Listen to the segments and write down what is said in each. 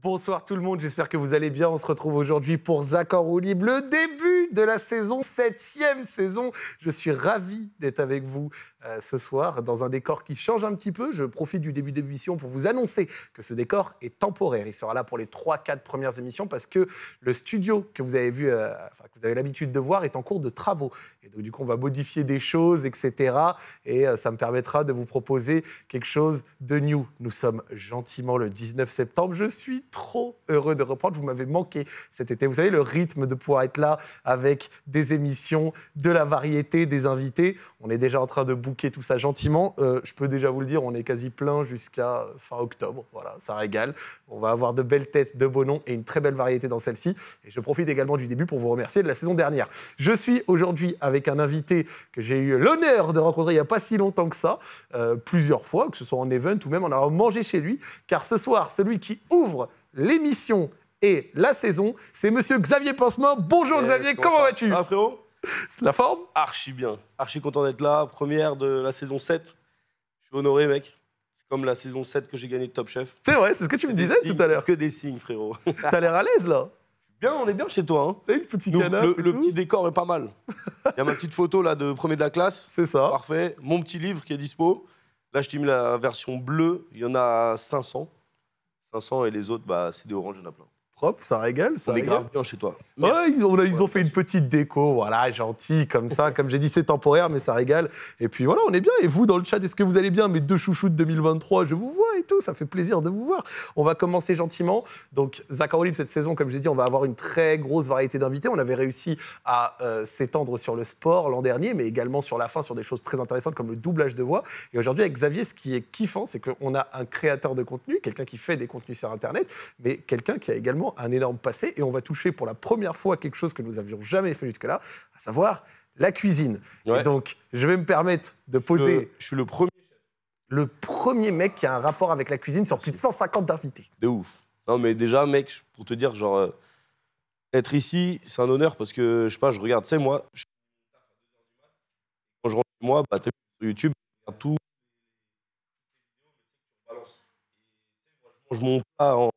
Bonsoir tout le monde, j'espère que vous allez bien. On se retrouve aujourd'hui pour Zach ou libre, le début de la saison, septième saison. Je suis ravi d'être avec vous euh, ce soir dans un décor qui change un petit peu. Je profite du début d'émission pour vous annoncer que ce décor est temporaire. Il sera là pour les 3-4 premières émissions parce que le studio que vous avez vu, euh, que vous avez l'habitude de voir, est en cours de travaux. Et donc, du coup, on va modifier des choses, etc. Et euh, ça me permettra de vous proposer quelque chose de new. Nous sommes gentiment le 19 septembre. Je suis trop heureux de reprendre. Vous m'avez manqué cet été. Vous savez, le rythme de pouvoir être là avec des émissions, de la variété, des invités. On est déjà en train de bouger tout ça gentiment. Euh, je peux déjà vous le dire, on est quasi plein jusqu'à euh, fin octobre. Voilà, ça régale. On va avoir de belles têtes, de beaux noms et une très belle variété dans celle-ci. Et je profite également du début pour vous remercier de la saison dernière. Je suis aujourd'hui avec un invité que j'ai eu l'honneur de rencontrer il n'y a pas si longtemps que ça, euh, plusieurs fois, que ce soit en event ou même en allant manger chez lui. Car ce soir, celui qui ouvre l'émission et la saison, c'est Monsieur Xavier Pansement. Bonjour Xavier, comment vas-tu ah, frérot C'est la forme Archi bien. Archi content d'être là. Première de la saison 7. Je suis honoré, mec. C'est comme la saison 7 que j'ai gagné de Top Chef. C'est vrai, c'est ce que tu me disais tout à l'heure. Que des signes, frérot. T'as l'air à l'aise, là Bien, on est bien chez toi. Hein. Le, petit décor est pas mal. Il y a ma petite photo là de premier de la classe. C'est ça. Parfait. Mon petit livre qui est dispo. Là, je t'ai mis la version bleue. Il y en a 500. 500 et les autres, bah, c'est des oranges, il y en a plein ça régale. Ça on est grave bien chez toi. ils, ils ont fait une petite déco, voilà, gentil comme ça. comme j'ai dit, c'est temporaire, mais ça régale. Et puis voilà, on est bien. Et vous, dans le chat, est-ce que vous allez bien Mes deux chouchous de 2023, je vous vois et tout, ça fait plaisir de vous voir. On va commencer gentiment. Donc, Zach cette saison, comme j'ai dit, on va avoir une très grosse variété d'invités. On avait réussi à euh, s'étendre sur le sport l'an dernier, mais également sur la fin, sur des choses très intéressantes comme le doublage de voix. Et aujourd'hui, avec Xavier, ce qui est kiffant, c'est qu'on a un créateur de contenu, quelqu'un qui fait des contenus sur Internet, mais quelqu'un qui a également un énorme passé et on va toucher pour la première fois quelque chose que nous avions jamais fait jusque-là, à savoir la cuisine. Et donc, je vais me permettre de poser. je suis le premier. Le premier mec qui a un rapport avec la cuisine sur plus de 150 invités. De ouf. Non, mais déjà, mec, pour te dire, genre, euh, être ici, c'est un honneur parce que, je sais pas, je regarde, tu sais, moi, je... quand je rentre moi, bah, t'es sur YouTube, je tout. Je mange mon en.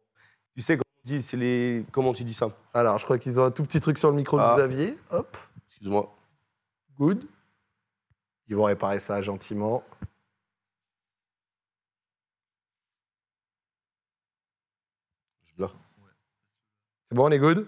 Tu sais, quand Dis, c'est les. Comment tu dis ça Alors, je crois qu'ils ont un tout petit truc sur le micro de ah. Xavier. Hop. Excuse-moi. Good. Ils vont réparer ça gentiment. Je C'est bon, on est good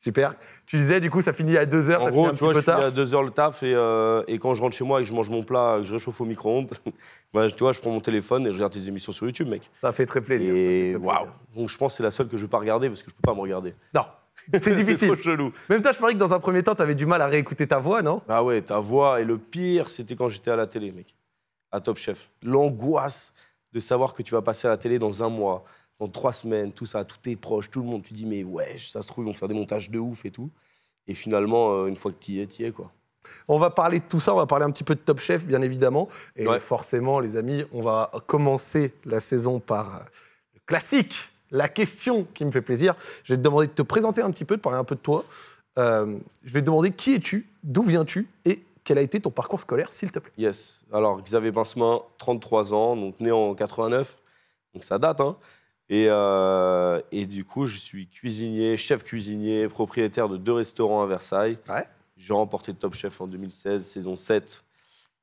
Super. Tu disais, du coup, ça finit à 2h, ça finit un je tard. à 2h le taf euh, et, quand je rentre chez moi et que je mange mon plat, que je réchauffe au micro-ondes, bah, tu vois, je prends mon téléphone et je regarde tes émissions sur YouTube, mec. Ça fait très plaisir. Et waouh. Donc je pense que c'est la seule que je ne vais pas regarder parce que je ne peux pas me regarder. Non. C'est difficile. C'est trop chelou. Même toi, je parie que dans un premier temps, tu avais du mal à réécouter ta voix, non Ah ouais, ta voix. Et le pire, c'était quand j'étais à la télé, mec. À Top Chef. L'angoisse de savoir que tu vas passer à la télé dans un mois en trois semaines, tout ça, tout est proche. tout le monde, tu dis mais ouais, ça se trouve, ils vont faire des montages de ouf et tout. Et finalement, euh, une fois que tu y es, tu y es quoi. On va parler de tout ça, on va parler un petit peu de Top Chef, bien évidemment. Et forcément, les amis, on va commencer la saison par euh, le classique, la question qui me fait plaisir. Je vais te demander de te présenter un petit peu, de parler un peu de toi. Euh, je vais te demander qui es-tu, d'où viens-tu et quel a été ton parcours scolaire, s'il te plaît. Yes. Alors, Xavier Pincemin, 33 ans, donc né en 89, donc ça date, hein. Et, euh, et, du coup, je suis cuisinier, chef cuisinier, propriétaire de deux restaurants à Versailles. J'ai remporté Top Chef en 2016, saison 7.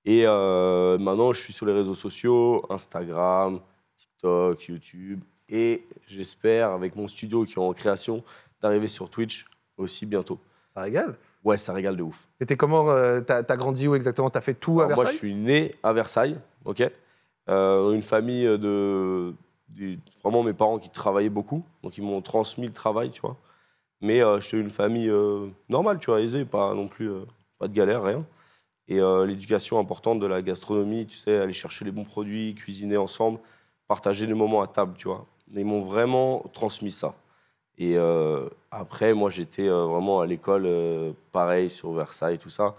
Et euh, maintenant, je suis sur les réseaux sociaux, Instagram, TikTok, YouTube. Et j'espère, avec mon studio qui est en création, d'arriver sur Twitch aussi bientôt. Ça régale Ouais, ça régale de ouf. Et t'es comment euh, T'as as grandi où exactement T'as fait tout à Versailles Moi, je suis né à Versailles, ok une famille de vraiment mes parents qui travaillaient beaucoup, donc ils m'ont transmis le travail, tu vois. Mais euh, j'étais une famille euh, normale, tu vois, aisée, pas non plus, euh, pas de galère, rien. Et l'éducation importante de la gastronomie, tu sais, aller chercher les bons produits, cuisiner ensemble, partager les moments à table, tu vois. Ils m'ont vraiment transmis ça. Et après, moi, j'étais vraiment à l'école, pareil, sur Versailles, tout ça.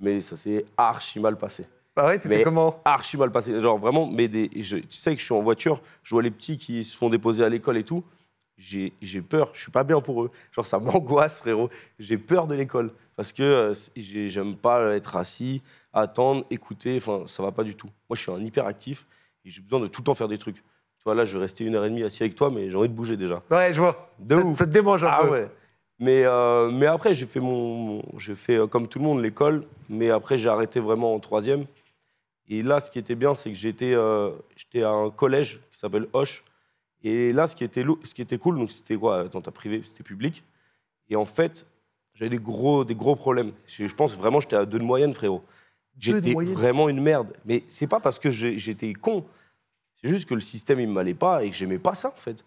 Mais ça s'est archi mal passé. Bah tu mais comment Archi mal passé. Genre vraiment, mais des, tu sais que je suis en voiture, je vois les petits qui se font déposer à l'école et tout. J'ai, peur, je suis pas bien pour eux. Genre ça m'angoisse, frérot. J'ai peur de l'école parce que euh, j'aime pas être assis, attendre, écouter. Enfin, ça va pas du tout. Moi, je suis un hyperactif et j'ai besoin de tout le temps faire des trucs. Tu vois, là, je vais rester une heure et demie assis avec toi, mais j'ai envie de bouger déjà. Ouais, je vois. De ça, ouf. ça te démange un ah peu. Mais, euh, mais après, j'ai fait, mon, fait euh, comme tout le monde l'école, mais après, j'ai arrêté vraiment en troisième. Et là, ce qui était bien, c'est que euh, j'étais à un collège qui s'appelle Hoche. Et là, ce qui était, ce qui était cool, donc c'était quoi Dans t'as privé, c'était public. Et en fait, j'avais des gros, des gros problèmes. Je, pense vraiment, j'étais à deux de moyenne, frérot. J'étais vraiment une merde. Mais c'est pas parce que j'étais con. C'est juste que le système, il m'allait pas et que j'aimais pas ça, en fait.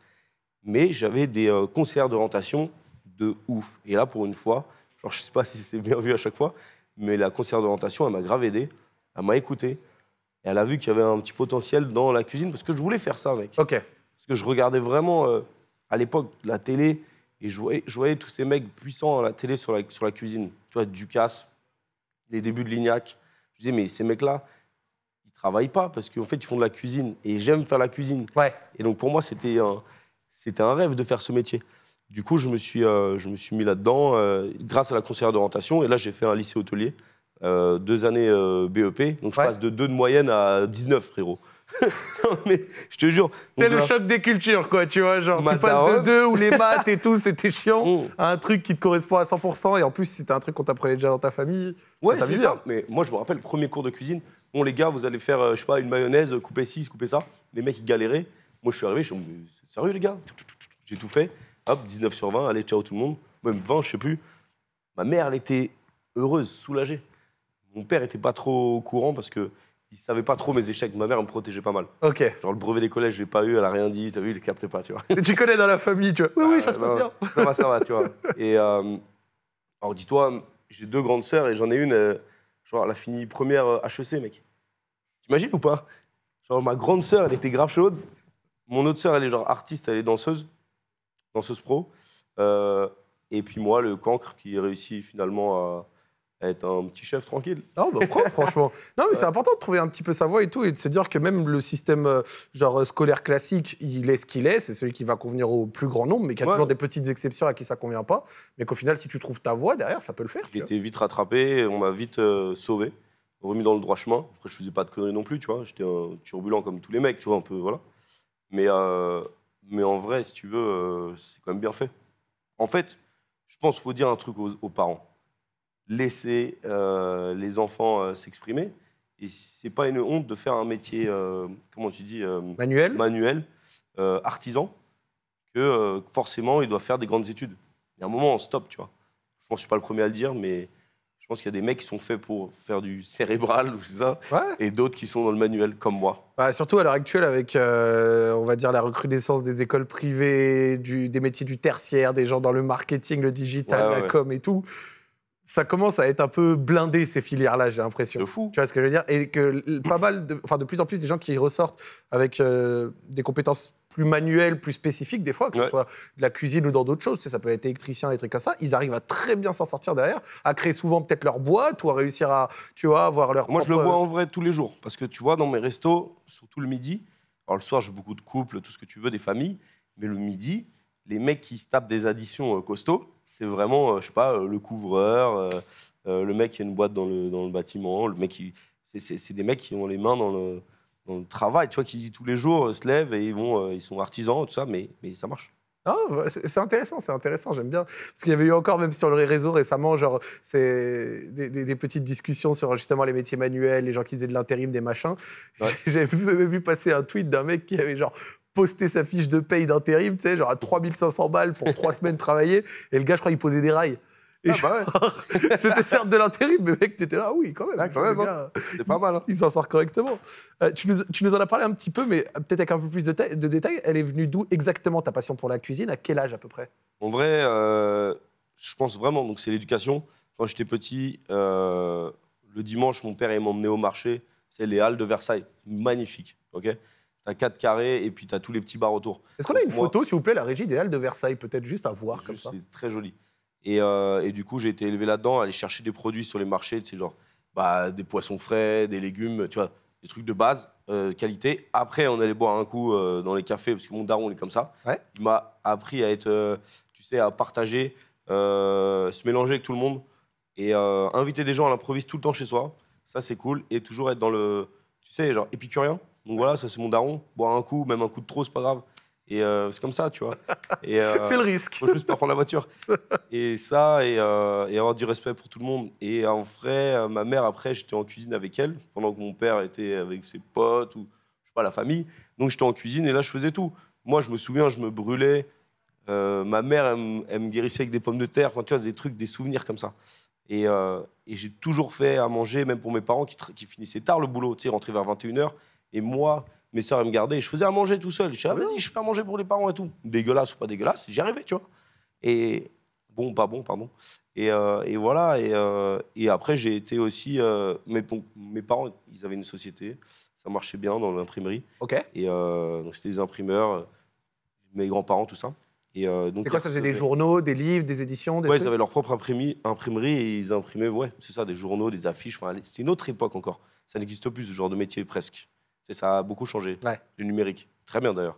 Mais j'avais des euh, de d'orientation de ouf. Et là, pour une fois, genre, je sais pas si c'est bien vu à chaque fois, mais la conseillère d'orientation, elle m'a grave aidé. Elle m'a écouté elle a vu qu'il y avait un petit potentiel dans la cuisine parce que je voulais faire ça, mec. Ok. Parce que je regardais vraiment euh, à l'époque la télé et je voyais, tous ces mecs puissants à la télé sur la, cuisine. Tu vois, Ducasse, les débuts de Lignac. Je disais, mais ces mecs-là, ils travaillent pas parce qu'en fait, ils font de la cuisine et j'aime faire la cuisine. Ouais. Et donc, pour moi, c'était un, un rêve de faire ce métier. Du coup, je me suis, euh, je me suis mis là-dedans euh, grâce à la conseillère d'orientation. Et là, j'ai fait un lycée hôtelier. Euh, deux années euh, BEP. Donc je passe de 2 de moyenne à 19, frérot. non, mais je te jure. C'est le choc des cultures, quoi, tu vois. Genre, tu passes de 2 où les maths et tout, c'était chiant, mm. à un truc qui te correspond à 100%. Et en plus, c'était un truc qu'on t'apprenait déjà dans ta famille. Ouais, c'est ça. Hein. Mais moi, je me rappelle, premier cours de cuisine, bon, les gars, vous allez faire, euh, je sais pas, une mayonnaise, couper ci, couper ça. Les mecs, ils galéraient. Moi, je suis arrivé, je suis sérieux, les gars J'ai tout fait. Hop, 19 sur 20, allez, ciao tout le monde. Même 20, je sais plus. Ma mère, elle était heureuse, soulagée. Mon père était pas trop au courant parce que il savait pas trop mes échecs. Ma mère me protégeait pas mal. Ok. Genre le brevet des collèges, je pas eu, elle a rien dit, t'as vu, il captait pas, tu tu connais dans la famille, tu vois. Oui, oui, ça se passe bien. Ça va, ça va, tu vois. Et euh, alors dis-toi, j'ai deux grandes sœurs et j'en ai une, euh, genre elle a fini première HEC, euh, mec. T'imagines ou pas Genre ma grande sœur, elle était grave chaude. Mon autre sœur, elle est genre artiste, elle est danseuse, danseuse pro. et puis moi, le cancre qui réussit finalement à être un petit chef tranquille. Non, bah, franchement. Non, mais c'est important de trouver un petit peu sa voie et tout, et de se dire que même le système euh, genre euh, scolaire classique, il est ce qu'il est, c'est celui qui va convenir au plus grand nombre, mais qu'il y a toujours des petites exceptions à qui ça convient pas, mais qu'au final, si tu trouves ta voie derrière, ça peut le faire. J'ai été vite rattrapé, on m'a vite euh, sauvé, remis dans le droit chemin. Après, je faisais pas de conneries non plus, tu vois, j'étais un turbulent comme tous les mecs, tu vois, un peu, voilà. Mais, mais en vrai, si tu veux, c'est quand même bien fait. En fait, je pense qu'il faut dire un truc aux parents laisser euh, les enfants euh, s'exprimer. Et c'est pas une honte de faire un métier, euh, comment tu dis Manuel. Manuel, artisan, que forcément, il doit faire des grandes études. Il y a un moment, on stop, tu vois. Je pense je suis pas le premier à le dire, mais je pense qu'il y a des mecs qui sont faits pour faire du cérébral ou ça, et d'autres qui sont dans le manuel, comme moi. Bah, surtout à l'heure actuelle, avec, on va dire, la recrudescence des écoles privées, des métiers du tertiaire, des gens dans le marketing, le digital, la com et tout ça commence à être un peu blindé ces filières-là, j'ai l'impression. De fou. Tu vois ce que je veux dire Et que pas mal, de, enfin de plus en plus, des gens qui ressortent avec euh, des compétences plus manuelles, plus spécifiques, des fois, que ce soit de la cuisine ou dans d'autres choses, tu sais, ça peut être électricien, des trucs comme ça, ils arrivent à très bien s'en sortir derrière, à créer souvent peut-être leur boîte ou à réussir à, tu vois, avoir leur. Moi, je le vois euh, en vrai tous les jours, parce que tu vois, dans mes restos, surtout le midi, alors le soir, j'ai beaucoup de couples, tout ce que tu veux, des familles, mais le midi, les mecs qui se tapent des additions euh, costauds, c'est vraiment, euh, je sais pas, euh, le couvreur, euh, le mec qui a une boîte dans le, bâtiment, le mec qui. C'est des mecs qui ont les mains dans le, travail, tu vois, qui tous les jours se lèvent et ils, vont, ils sont artisans, tout ça, mais, mais ça marche. Ah, c'est intéressant, c'est intéressant, j'aime bien. Parce qu'il y avait eu encore, même sur le réseau récemment, genre, c'est des, petites discussions sur justement les métiers manuels, les gens qui faisaient de l'intérim, des machins. J'avais vu, vu passer un tweet d'un mec qui avait genre poster sa fiche de paye d'intérim, tu sais, genre à 3500 balles pour trois semaines travailler. Et le gars, je crois, qu'il posait des rails. ah bah ouais. C'était certes de l'intérim, mais mec, t'étais là, ah oui, quand même. Ah, hein. C'est pas mal. Hein. Il s'en sort correctement. Euh, tu, nous, en as parlé un petit peu, mais peut-être avec un peu plus de, de détails. Elle est venue d'où exactement ta passion pour la cuisine À quel âge à peu près En vrai, euh, je pense vraiment, donc c'est l'éducation. Quand j'étais petit, euh, le dimanche, mon père m'emmenait au marché. C'est les Halles de Versailles. Magnifique. ok T'as quatre carrés et puis t'as tous les petits bars autour. Est-ce qu'on a une photo, s'il vous plaît, la régie idéale de Versailles, peut-être juste à voir comme ça C'est très joli. Et, euh, et, du coup, j'ai été élevé là-dedans, aller chercher des produits sur les marchés, genre bah, des poissons frais, des légumes, tu vois, des trucs de base, euh, qualité. Après, on allait boire un coup euh, dans les cafés, parce que mon daron, il est comme ça. Il m'a appris à être, tu sais, à partager, se mélanger avec tout le monde et inviter des gens à l'improviste tout le temps chez soi. Ça, c'est cool. Et toujours être dans le, tu sais, genre épicurien. Donc voilà, ça c'est mon daron. Boire un coup, même un coup de trop, c'est pas grave. Et euh, c'est comme ça, tu vois. Euh, c'est le risque. Faut juste pas prendre la voiture. Et ça, euh, et, avoir du respect pour tout le monde. Et en vrai, ma mère, après, j'étais en cuisine avec elle, pendant que mon père était avec ses potes ou, je sais pas, la famille. Donc j'étais en cuisine et là, je faisais tout. Moi, je me souviens, je me brûlais. ma mère, elle, me guérissait avec des pommes de terre. Enfin, tu vois, des trucs, des souvenirs comme ça. Et, j'ai toujours fait à manger, même pour mes parents qui, qui finissaient tard le boulot, tu sais, rentrer vers 21h. Et moi, mes soeurs, elles me gardaient. Je faisais à manger tout seul. Je disais, ah ah, vas-y, je fais à manger pour les parents et tout. Dégueulasse ou pas dégueulasse, j'y arrivais, tu vois. Et bon, pas bon, pardon. Et, euh, voilà. Euh, et, après, j'ai été aussi. Euh, mes, mes, parents, ils avaient une société. Ça marchait bien dans l'imprimerie. OK. Et donc, c'était des imprimeurs, mes grands-parents, tout ça. Et donc, c'est quoi, ça faisait des journaux, des livres, des éditions des Ouais, ils avaient leur propre imprimerie, imprimerie et ils imprimaient, ouais, c'est ça, des journaux, des affiches. c'était une autre époque encore. Ça n'existe plus, ce genre de métier presque ça a beaucoup changé, le numérique. Très bien d'ailleurs.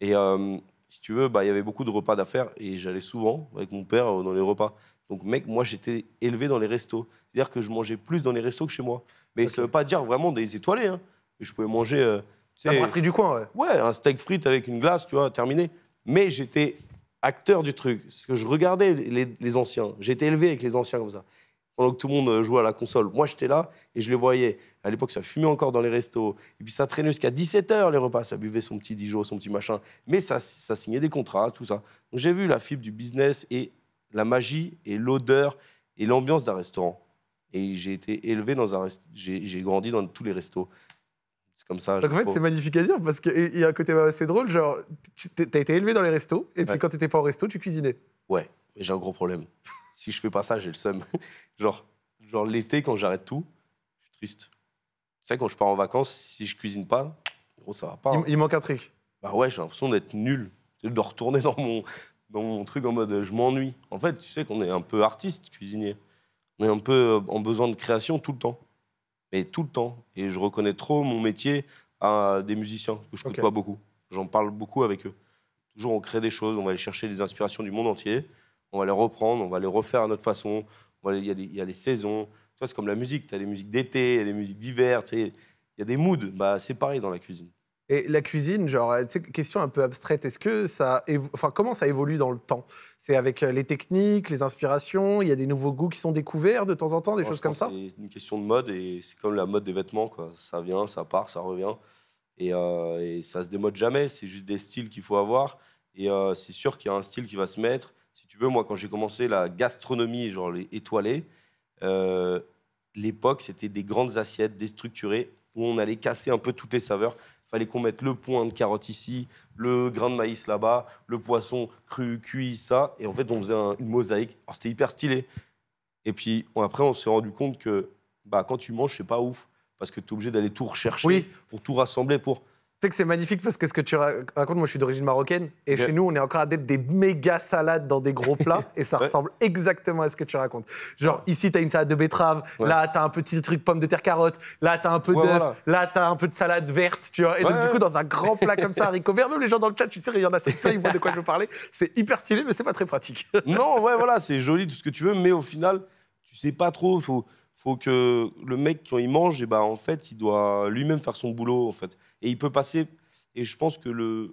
Et euh, si tu veux, bah, il y avait beaucoup de repas d'affaires et j'allais souvent avec mon père euh, dans les repas. Donc, mec, moi, j'étais élevé dans les restos. C'est-à-dire que je mangeais plus dans les restos que chez moi. Mais ça ne veut pas dire vraiment des étoilés. Hein. Je pouvais manger. Euh, la brasserie du coin, ouais. Ouais, un steak frites avec une glace, tu vois, terminé. Mais j'étais acteur du truc. Parce que je regardais les, les anciens. J'étais élevé avec les anciens comme ça pendant que tout le monde euh, jouait à la console. Moi, j'étais là et je les voyais. À l'époque, ça fumait encore dans les restos. Et puis ça traînait jusqu'à 17h les repas. Ça buvait son petit Dijon, son petit machin. Mais ça, ça signait des contrats, tout ça. Donc j'ai vu la fibre du business et la magie et l'odeur et l'ambiance d'un restaurant. Et j'ai été élevé dans un j'ai grandi dans tous les restos. C'est comme ça. en fait, c'est magnifique à dire parce qu'il y a un côté assez drôle. Genre, tu as été élevé dans les restos et puis quand tu n'étais pas au resto, tu cuisinais. Ouais, j'ai un gros problème si je fais pas ça, j'ai le seum. genre, genre l'été, quand j'arrête tout, je suis triste. Tu sais, quand je pars en vacances, si je cuisine pas, gros, ça va pas. Il, hein. manque un truc. Bah ouais, j'ai l'impression d'être nul, de retourner dans mon, dans mon truc en mode euh, je m'ennuie. En fait, tu sais qu'on est un peu artiste, cuisinier. On est un peu euh, en besoin de création tout le temps. Mais tout le temps. Et je reconnais trop mon métier à des musiciens que je connais pas beaucoup. J'en parle beaucoup avec eux. Toujours, on crée des choses, on va aller chercher des inspirations du monde entier on va les reprendre, on va les refaire à notre façon. Il y, a les saisons. Tu c'est comme la musique. Tu as les musiques d'été, il les musiques d'hiver. Il y a des moods. Bah, c'est pareil dans la cuisine. Et la cuisine, genre, euh, question un peu abstraite, est-ce que ça, enfin, comment ça évolue dans le temps C'est avec euh, les techniques, les inspirations, il y a des nouveaux goûts qui sont découverts de temps en temps, des choses comme ça C'est une question de mode et c'est comme la mode des vêtements, quoi. Ça vient, ça part, ça revient et, euh, ça se démode jamais. C'est juste des styles qu'il faut avoir et euh, c'est sûr qu'il y a un style qui va se mettre veux, moi, quand j'ai commencé la gastronomie, genre les étoilés, euh, l'époque, c'était des grandes assiettes déstructurées où on allait casser un peu toutes les saveurs. Fallait qu'on mette le point de carotte ici, le grain de maïs là-bas, le poisson cru, cuit, ça. Et en fait, on faisait une mosaïque. Alors, c'était hyper stylé. Et puis, après, on s'est rendu compte que bah, quand tu manges, c'est pas ouf. Parce que tu es obligé d'aller tout rechercher pour tout rassembler. pour sais que c'est magnifique parce que ce que tu racontes, moi je suis d'origine marocaine et chez nous on est encore à des, méga salades dans des gros plats et ça ressemble exactement à ce que tu racontes. Genre ici t'as une salade de betterave, là t'as un petit truc pomme de terre carotte, là t'as un peu d'œuf, là t'as un peu de salade verte, tu vois. Et donc du coup dans un grand plat comme ça, haricots verts, même les gens dans le chat, tu sais, il y en a ils voient de quoi je veux parler. C'est hyper stylé mais c'est pas très pratique. non, ouais, voilà, c'est joli tout ce que tu veux, mais au final tu sais pas trop, faut faut que le mec, qui il mange, et eh ben, en fait, il doit lui-même faire son boulot. En fait. Et il peut passer. Et je pense que le,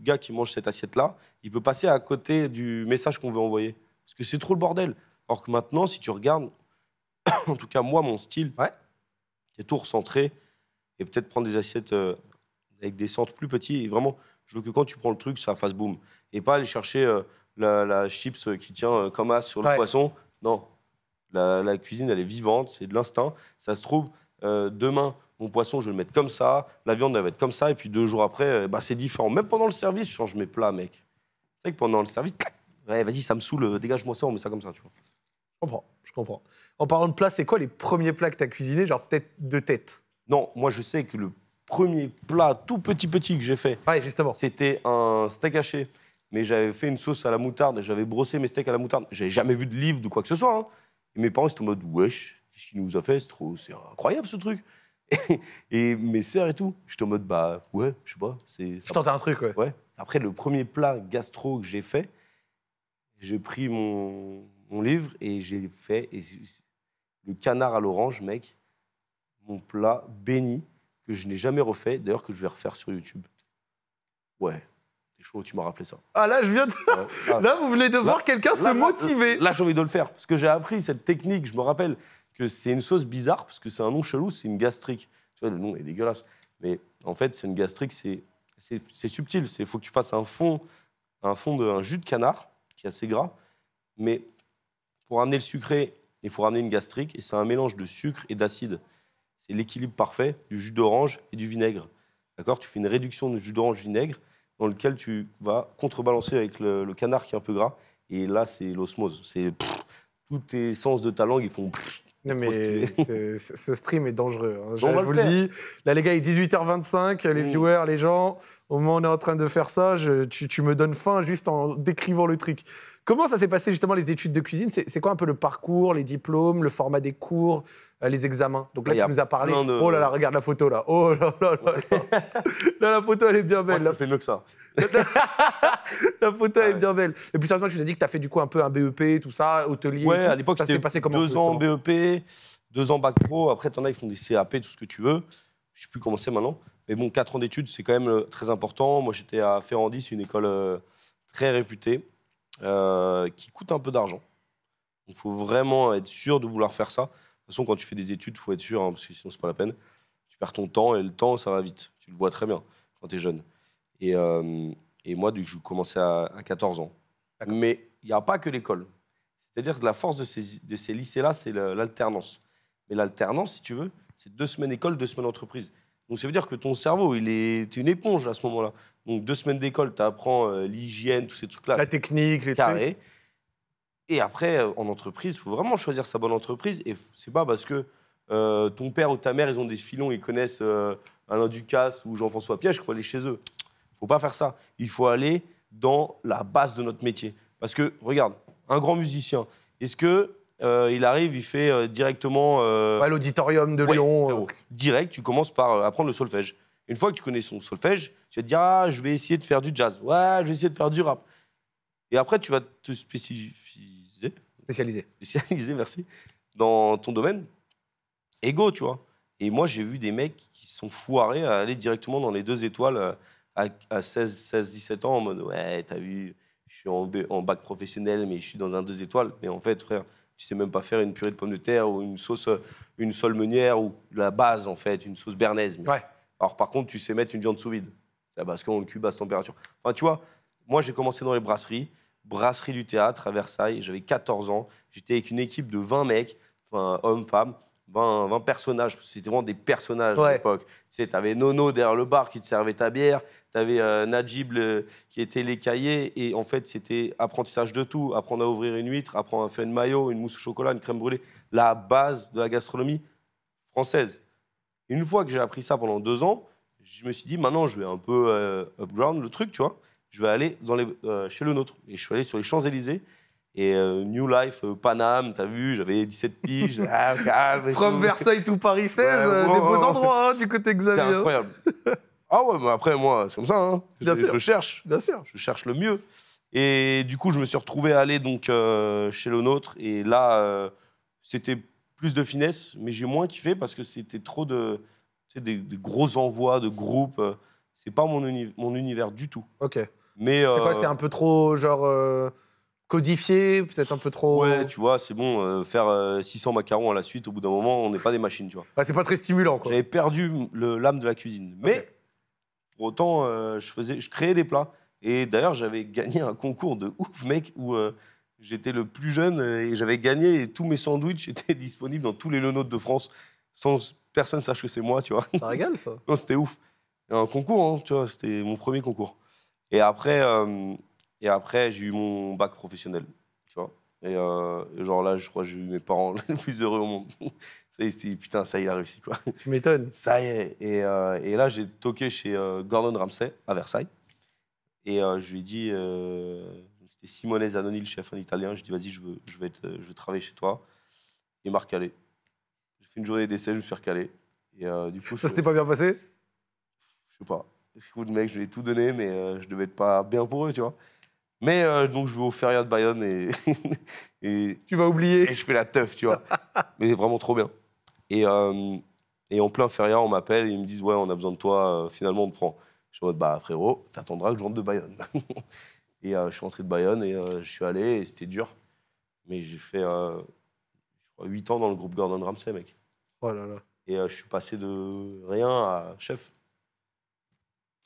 gars qui mange cette assiette-là, il peut passer à côté du message qu'on veut envoyer. Parce que c'est trop le bordel. Or que maintenant, si tu regardes, en tout cas, moi, mon style, ouais. c'est tout recentré. Et peut-être prendre des assiettes euh, avec des centres plus petits. Et vraiment, je veux que quand tu prends le truc, ça fasse boum. Et pas aller chercher euh, la, chips qui tient euh, comme as sur le poisson. Non, la, cuisine, elle est vivante, c'est de l'instinct. Ça se trouve, euh, demain, mon poisson, je vais le mettre comme ça, la viande, elle va être comme ça, et puis deux jours après, euh, bah, c'est différent. Même pendant le service, je change mes plats, mec. C'est vrai que pendant le service, vas-y, ça me saoule, euh, dégage-moi ça, on met ça comme ça, tu vois. Je comprends, je comprends. En parlant de plats, c'est quoi les premiers plats que tu as cuisinés, genre peut-être de tête Non, moi, je sais que le premier plat tout petit petit que j'ai fait, ouais, justement. c'était un steak haché. Mais j'avais fait une sauce à la moutarde, et j'avais brossé mes steaks à la moutarde. J'ai jamais vu de livre de quoi que ce soit. Hein. Et mes parents, ils étaient en mode, wesh, qu'est-ce qu'il nous a fait C'est trop, c'est incroyable ce truc. et mes sœurs et tout, j'étais en mode, bah ouais, je sais pas. C'est, je tente un truc, ouais. Après, le premier plat gastro que j'ai fait, j'ai pris mon, mon, livre et j'ai fait le canard à l'orange, mec, mon plat béni que je n'ai jamais refait, d'ailleurs que je vais refaire sur YouTube. Ouais, c'est chaud, tu m'as rappelé ça. Ah là, je viens de. là, vous venez de voir quelqu'un se motiver. Là, j'ai envie de le faire, parce que j'ai appris cette technique. Je me rappelle que c'est une sauce bizarre, parce que c'est un nom chelou, c'est une gastrique. Tu vois, le nom est dégueulasse. Mais en fait, c'est une gastrique, c'est, subtil. Il faut que tu fasses un fond, un fond de, jus de canard, qui est assez gras. Mais pour amener le sucré, il faut ramener une gastrique, et c'est un mélange de sucre et d'acide. C'est l'équilibre parfait du jus d'orange et du vinaigre. D'accord Tu fais une réduction de jus d'orange et vinaigre dans lequel tu vas contrebalancer avec le, canard qui est un peu gras. Et là, c'est l'osmose. C'est tous tes sens de ta langue, ils font. non, mais ce, stream est dangereux. Hein. Je, vous le dis. Là, les gars, il est 18h25. Les mmh. viewers, les gens, au moment où on est en train de faire ça, tu, me donnes faim juste en décrivant le truc. Comment ça s'est passé justement les études de cuisine C'est quoi un peu le parcours, les diplômes, le format des cours, euh, les examens Donc là, tu nous as parlé. Oh là là, regarde la photo là. Oh là là là. la photo, elle est bien belle. Moi, as fait mieux que ça. la photo, elle est bien belle. Et puis sérieusement, tu nous as dit que tu as fait du coup un peu un BEP, tout ça, hôtelier. Ouais, à l'époque, ça s'est passé comment Deux ans BEP, deux ans bac pro. Après, tu en as, ils font des CAP, tout ce que tu veux. Je ne sais plus comment maintenant. Mais bon, 4 ans d'études, c'est quand même euh, très important. Moi, j'étais à Ferrandi, c'est une école euh, très réputée, euh, qui coûte un peu d'argent. Il faut vraiment être sûr de vouloir faire ça. De toute façon, quand tu fais des études, il faut être sûr, hein, parce que sinon, n'est pas la peine. Tu perds ton temps, et le temps, ça va vite. Tu le vois très bien quand tu es jeune. Et, moi, du coup, je commençais à, 14 ans. Mais il n'y a pas que l'école. C'est-à-dire que la force de ces, de ces lycées-là, c'est l'alternance. Mais l'alternance, si tu veux, c'est deux semaines école, deux semaines entreprise. Donc ça veut dire que ton cerveau, il est une éponge à ce moment-là. Donc deux semaines d'école, tu apprends euh, l'hygiène, tous ces trucs-là. La technique, les carré. Et après, euh, en entreprise, il faut vraiment choisir sa bonne entreprise. Et c'est pas parce que euh, ton père ou ta mère, ils ont des filons, ils connaissent Alain Ducasse ou Jean-François Piège qu'il faut aller chez eux. Il faut pas faire ça. Il faut aller dans la base de notre métier. Parce que, regarde, un grand musicien, est-ce que euh, il arrive, il fait euh, directement. euh, l'auditorium de Lyon. Euh. Direct, tu commences par apprendre le solfège. Une fois que tu connais son solfège, tu vas te dire Ah, je vais essayer de faire du jazz. Ouais, je vais essayer de faire du rap. Et après, tu vas te spécialiser... Spécialiser. spécialiser, merci, dans ton domaine. Ego, tu vois. Et moi, j'ai vu des mecs qui sont foirés à aller directement dans les deux étoiles à, 16, 16, 17 ans en mode Ouais, t'as vu, je suis en bac professionnel, mais je suis dans un deux étoiles. Mais en fait, frère, tu sais même pas faire une purée de pommes de terre ou une sauce, euh, une sole meunière ou la base en fait, une sauce bernaise. Ouais. Alors par contre, tu sais mettre une viande sous vide. C'est parce qu'on le à cette température. Enfin, tu vois, moi j'ai commencé dans les brasseries, brasserie du théâtre à Versailles, j'avais 14 ans, j'étais avec une équipe de 20 mecs, hommes, femmes, 20, 20 personnages, c'était vraiment des personnages à l'époque. Tu sais, Nono derrière le bar qui te servait ta bière, tu avais euh, Najib qui était les cahiers, et en fait, c'était apprentissage de tout. Apprendre à ouvrir une huître, apprendre à faire une maillot, une mousse au chocolat, une crème brûlée. La base de la gastronomie française. Une fois que j'ai appris ça pendant deux ans, je me suis dit, maintenant, je vais un peu euh, upground le truc, tu vois. Je vais aller euh, chez le nôtre. Et je suis allé sur les Champs-Élysées et euh, New Life, euh, Paname, t'as vu, j'avais 17 piges. ah, calme From Versailles tout Paris 16, euh, des beaux endroits hein, du côté Xavier. Hein. ah ouais, mais après, moi, c'est comme ça. Hein. Bien Je- sûr. je cherche. Bien sûr. je cherche le mieux. Et du coup, je me suis retrouvé à aller donc, euh, chez le nôtre. Et là, c'était plus de finesse, mais j'ai moins kiffé parce que c'était trop de, des, gros envois de groupes. C'est pas mon, mon univers du tout. Ok. Mais C'est quoi C'était un peu trop genre codifié, peut-être un peu trop. Ouais, tu vois, c'est bon, euh, faire 600 euh, macarons à la suite, au bout d'un moment, on n'est pas des machines, tu vois. Bah, c'est pas très stimulant, quoi. J'avais perdu l'âme de la cuisine. Mais pour autant, euh, je, faisais, je créais des plats. Et d'ailleurs, j'avais gagné un concours de ouf, mec, où j'étais le plus jeune et j'avais gagné et tous mes sandwichs étaient disponibles dans tous les lenotes de France sans personne sache que c'est moi, tu vois. Ça régale, ça. non, c'était ouf. Un concours, hein, tu vois, c'était mon premier concours. Et après, et après, j'ai eu mon bac professionnel, tu vois. Et euh, genre là, je crois que j'ai eu mes parents les plus heureux au monde. ça y est, putain, ça y est, il a réussi quoi. Tu m'étonnes. Ça y est. Et, euh, et là, j'ai toqué chez euh, Gordon Ramsay à Versailles. Et je lui ai dit, c'était Simone Zanoni, le chef en italien. Je lui ai dit, vas-y, je veux, je, être, je travailler chez toi. Il m'a recalé. J'ai fait une journée d'essai, je me suis recalé. Et du coup. Ça s'était pas bien passé Je sais pas. Écoute, mec, je lui ai tout donné, mais je devais être pas bien pour eux, tu vois. Mais euh, donc, je vais au Feria de Bayonne et, Tu vas oublier. Et je fais la teuf, tu vois. Mais vraiment trop bien. Et, euh, et en plein Feria, on m'appelle et ils me disent Ouais, on a besoin de toi, euh, finalement, on te prend. Je suis en mode Bah, frérot, t'attendras que je rentre de Bayonne. et je suis rentré de Bayonne et je suis allé et c'était dur. Mais j'ai fait, je 8 ans dans le groupe Gordon Ramsay, mec. Oh là là. Et je suis passé de rien à chef.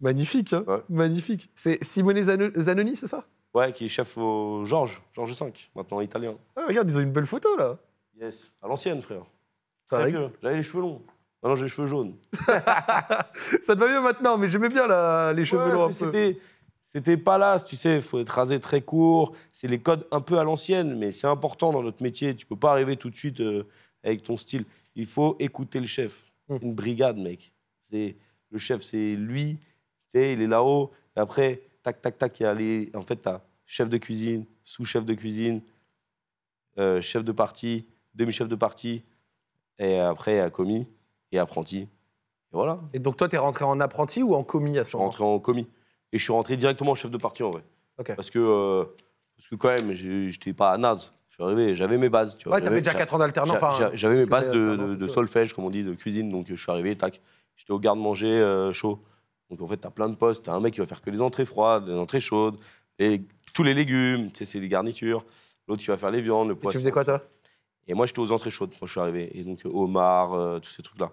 Magnifique, hein magnifique. C'est Simone Zanoni, c'est ça Ouais, qui est chef au Georges, Georges V, maintenant italien. Ah, regarde, ils ont une belle photo là. Yes, à l'ancienne, frère. J'avais les cheveux longs. Maintenant, ah j'ai les cheveux jaunes. ça te va mieux maintenant, mais j'aimais bien les cheveux longs un peu. C'était là, tu sais, il faut être rasé très court. C'est les codes un peu à l'ancienne, mais c'est important dans notre métier. Tu peux pas arriver tout de suite euh, avec ton style. Il faut écouter le chef. Hmm. Une brigade, mec. C'est le chef, c'est lui. Tu sais, il est là-haut. Après, tac, tac, tac. Il aller en fait, tu chef de cuisine, sous-chef de cuisine, euh, chef de partie, demi-chef de partie, et après commis et apprenti. Et voilà. Et donc toi, tu es rentré en apprenti ou en commis à ce moment Je suis rentré en commis. Et je suis rentré directement chef de partie en vrai. Parce, que, euh, parce que quand même, j'étais pas à naze. J'avais mes bases. Tu vois, ouais, t'avais déjà 4 ans d'alternance. j'avais mes bases de, solfège, comme on dit, de cuisine. Donc je suis arrivé, tac. J'étais au garde-manger euh, chaud. Donc en fait, tu as plein de postes. Tu as un mec qui va faire que les entrées froides, les entrées chaudes, et tous les légumes, tu sais, c'est les garnitures. L'autre qui va faire les viandes, le poisson. Et tu faisais quoi, toi Et moi, j'étais aux entrées chaudes quand je suis arrivé. Et donc, euh, Omar, euh, tous ces trucs-là.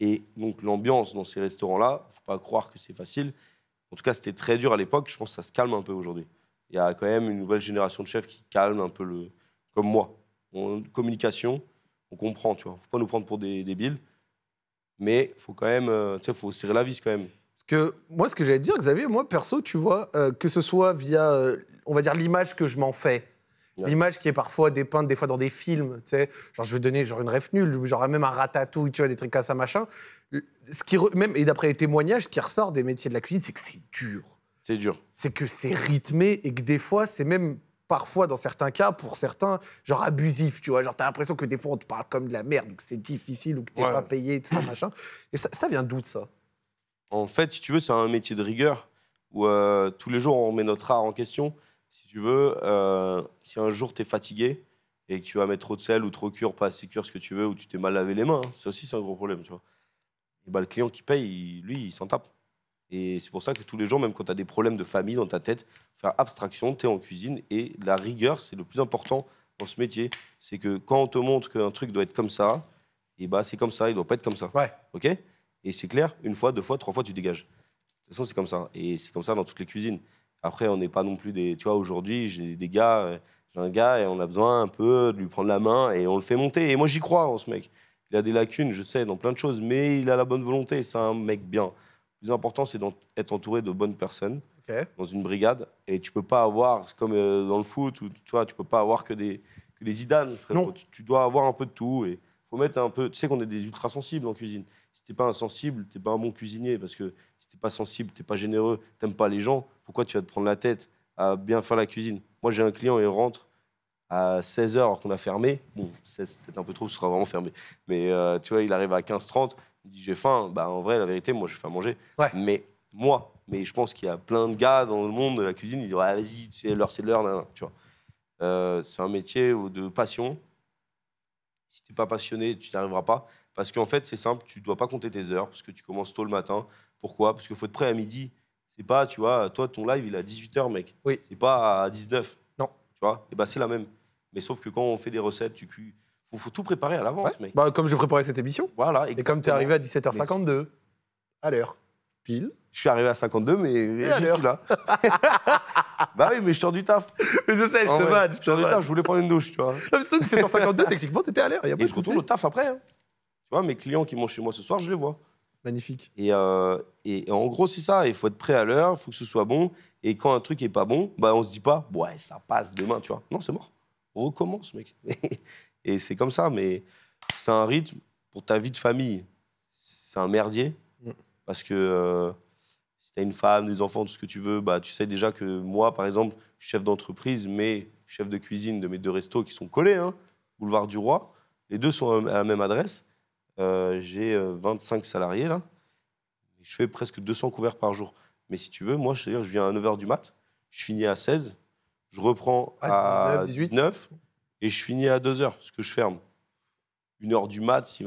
Et donc, l'ambiance dans ces restaurants-là, faut pas croire que c'est facile. En tout cas, c'était très dur à l'époque. Je pense que ça se calme un peu aujourd'hui. Il y a quand même une nouvelle génération de chefs qui calme un peu le. Comme moi. Communication, on comprend, tu vois. Faut pas nous prendre pour des débiles. Mais faut quand même. Euh, tu sais, faut serrer la vis quand même que moi, ce que j'allais te dire, Xavier, moi, perso, tu vois, euh, que ce soit via, euh, on va dire, l'image que je m'en fais, l'image qui est parfois dépeinte des fois dans des films, tu sais, genre je vais donner genre une ref nulle, genre même un ratatouille, tu vois, des trucs comme ça, machin. Ce qui, même, et d'après les témoignages, ce qui ressort des métiers de la cuisine, c'est que c'est dur. C'est dur. C'est que c'est rythmé et que des fois, c'est même parfois, dans certains cas, pour certains, genre abusif, tu vois. Genre, t'as l'impression que des fois, on te parle comme de la merde, que c'est difficile ou que t'es pas payé, tout ça, machin. Et ça, ça vient d'où, ça en fait, si tu veux, c'est un métier de rigueur où euh, tous les jours on remet notre art en question. Si tu veux, euh, si un jour tu es fatigué et que tu vas mettre trop de sel ou trop cure, pas assez cure, ce que tu veux, ou tu t'es mal lavé les mains, c'est hein, ça aussi c'est un gros problème, tu vois. Bah, le client qui paye, lui, il s'en tape. Et c'est pour ça que tous les jours, même quand tu as des problèmes de famille dans ta tête, faire abstraction, tu es en cuisine et la rigueur, c'est le plus important dans ce métier. C'est que quand on te montre qu'un truc doit être comme ça, et bah c'est comme ça, il doit pas être comme ça. Ouais. OK et c'est clair, une fois, deux fois, trois fois, tu dégages. De toute façon, c'est comme ça. Et c'est comme ça dans toutes les cuisines. Après, on n'est pas non plus des. Tu vois, aujourd'hui, j'ai des gars, euh, j'ai un gars et on a besoin un peu de lui prendre la main et on le fait monter. Et moi, j'y crois en ce mec. Il a des lacunes, je sais, dans plein de choses, mais il a la bonne volonté. C'est un mec bien. Le plus important, c'est d'être entouré de bonnes personnes dans une brigade. Et tu peux pas avoir, comme euh, dans le foot, ou tu vois, tu peux pas avoir que des, que des idanes, Tu, tu, dois avoir un peu de tout. Et un peu. Tu sais qu'on est des ultra sensibles en cuisine. Si t'es pas insensible, t'es pas un bon cuisinier parce que si t'es pas sensible, t'es pas généreux, t'aimes pas les gens. Pourquoi tu vas te prendre la tête à bien faire la cuisine Moi, j'ai un client, il rentre à 16h alors qu'on a fermé. Bon, 16, peut-être un peu trop, ce sera vraiment fermé. Mais euh, tu vois, il arrive à 15h30, il dit j'ai faim. Bah, en vrai, la vérité, moi, je fais à manger. Mais moi, mais je pense qu'il y a plein de gars dans le monde de la cuisine, ils disent vas-y, c'est l'heure, c'est l'heure, tu vois. Euh, c'est un métier de passion si tu n'es pas passionné, tu arriveras pas. Parce qu'en fait, c'est simple, tu ne dois pas compter tes heures, parce que tu commences tôt le matin. Pourquoi Parce qu'il faut être prêt à midi. C'est pas, tu vois, toi, ton live, il est à 18h, mec. Oui. C'est pas à 19. Non. Tu vois Et eh bah, ben, c'est la même. Mais sauf que quand on fait des recettes, tu Faut, tout préparer à l'avance, mec. Bah, comme je préparais cette émission. Voilà, Et comme tu es arrivé à 17h52, à l'heure, pile. Je suis arrivé à 52, mais je suis là. bah oui, mais je sors du taf. Mais je sais, je te vanne. Je du taf, je voulais prendre une douche, tu vois. Non, mais c'est 52, techniquement, t'étais à l'heure. Et je retourne au taf après. Hein. Tu vois, mes clients qui mangent chez moi ce soir, je les vois. Magnifique. Et, euh, et, en gros, c'est ça. Il faut être prêt à l'heure, il faut que ce soit bon. Et quand un truc est pas bon, bah, on se dit pas, ouais, ça passe demain, tu vois. Non, c'est mort. On recommence, mec. et c'est comme ça, mais c'est un rythme pour ta vie de famille. C'est un merdier. Mm. Parce que. Euh, si tu as une femme, des enfants, tout ce que tu veux, bah, tu sais déjà que moi, par exemple, je suis chef d'entreprise, mais chef de cuisine de mes deux restos qui sont collés, hein, boulevard du Roi. Les deux sont à la même adresse. Euh, j'ai 25 euh, salariés là. Je fais presque 200 couverts par jour. Mais si tu veux, moi, je, je viens à 9h du mat, je finis à 16, je reprends à, 18, 19, et je finis à 2h, ce que je ferme. 1h du mat, si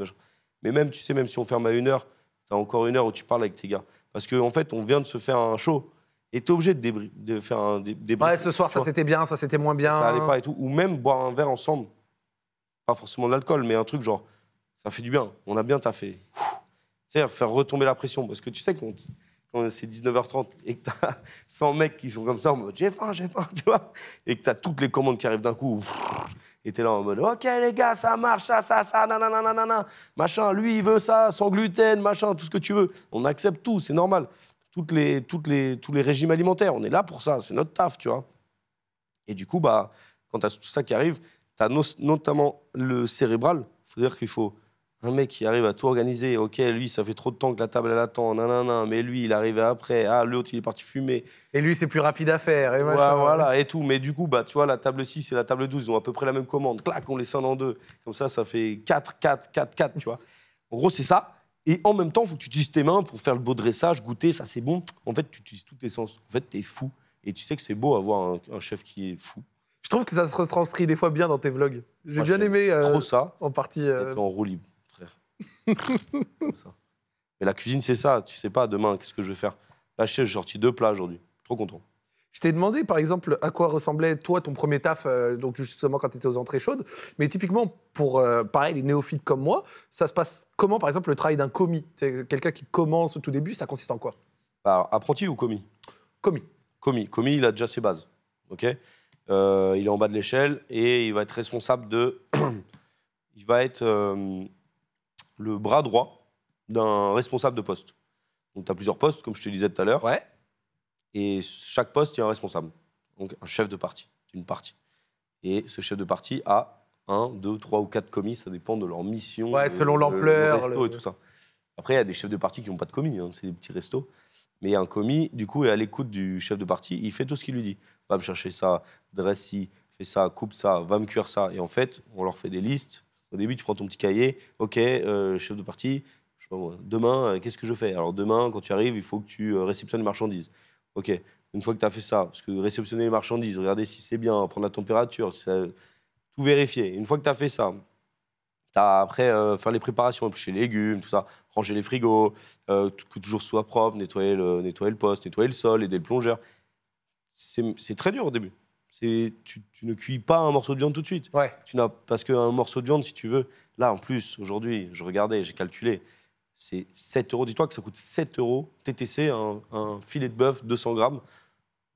Mais même, tu sais, même si on ferme à 1h, tu as encore une heure où tu parles avec tes gars. Parce qu'en en fait, on vient de se faire un show. Et t'es obligé de, faire un dé Ouais, ce soir, ça c'était bien, ça c'était moins bien. Ça, allait pas et tout. Ou même boire un verre ensemble. Pas forcément de l'alcool, mais un truc genre, ça fait du bien. On a bien taffé. C'est-à-dire faire retomber la pression. Parce que tu sais quand c'est 19h30 et que t'as 100 mecs qui sont comme ça en mode j'ai faim, j'ai faim, tu vois, et que t'as toutes les commandes qui arrivent d'un coup, était là en mode Ok, les gars, ça marche, ça, ça, ça, nanana, machin. Lui, il veut ça, sans gluten, machin, tout ce que tu veux. On accepte tout, c'est normal. Toutes les, toutes les, tous les régimes alimentaires, on est là pour ça, c'est notre taf, tu vois. Et du coup, bah, quand tu as tout ça qui arrive, tu as notamment le cérébral. Il faut dire qu'il faut un mec qui arrive à tout organiser, ok, lui, ça fait trop de temps que la table elle attend, nanana, mais lui, il arrive après, ah, l'autre, il est parti fumer. Et lui, c'est plus rapide à faire, et voilà, et tout. Mais du coup, bah, tu vois, la table 6 et la table 12, ils ont à peu près la même commande. Clac, on les scinde en deux. Comme ça, ça fait 4, 4, 4, 4, tu vois. En gros, c'est ça. Et en même temps, il faut que tu utilises tes mains pour faire le beau dressage, goûter, ça c'est bon. En fait, tu utilises tous tes sens. En fait, t'es fou. Et tu sais que c'est beau avoir un, chef qui est fou. Je trouve que ça se retranscrit des fois bien dans tes vlogs. J'ai bien aimé euh, trop ça, en partie. Euh, en roue libre. Mais la cuisine, c'est ça. Tu sais pas demain, qu'est-ce que je vais faire. Là, je sais, j'ai sorti deux plats aujourd'hui. Trop content. Je t'ai demandé, par exemple, à quoi ressemblait, toi, ton premier taf, euh, donc justement quand tu étais aux entrées chaudes. Mais typiquement, pour, euh, pareil, les néophytes comme moi, ça se passe comment, par exemple, le travail d'un commis Quelqu'un qui commence au tout début, ça consiste en quoi bah, apprenti ou commis Commis. Commis. Commis, il a déjà ses bases. OK euh, Il est en bas de l'échelle et il va être responsable de... il va être le bras droit d'un responsable de poste. Donc tu as plusieurs postes, comme je te disais tout à l'heure. Ouais. Et chaque poste, il y a un responsable. Donc un chef de parti, une partie. Et ce chef de parti a un, deux, trois ou quatre commis, ça dépend de leur mission. Ouais, selon l'ampleur. resto et tout ça. Après, il y a des chefs de parti qui n'ont pas de commis, hein, c'est des petits restos. Mais un commis, du coup, est à l'écoute du chef de parti, il fait tout ce qu'il lui dit. Va me chercher ça, dresse y fais ça, coupe ça, va me cuire ça. Et en fait, on leur fait des listes au début, tu prends ton petit cahier, ok, euh, chef de partie, demain, euh, qu'est-ce que je fais Alors demain, quand tu arrives, il faut que tu euh, réceptionnes les marchandises. Ok, une fois que tu as fait ça, parce que réceptionner les marchandises, regarder si c'est bien, prendre la température, tout vérifier. Une fois que tu as fait ça, tu as après faire les préparations, éplucher les légumes, tout ça, ranger les frigos, que toujours soit propre, nettoyer le, nettoyer le poste, nettoyer le sol, aider le plongeur. C'est très dur au début. Tu, ne cuis pas un morceau de viande tout de suite. Ouais. Tu n'as, parce qu'un morceau de viande, si tu veux, là en plus, aujourd'hui, je regardais, j'ai calculé, c'est 7 euros. Dis-toi que ça coûte 7 euros TTC, un, filet de bœuf 200 grammes,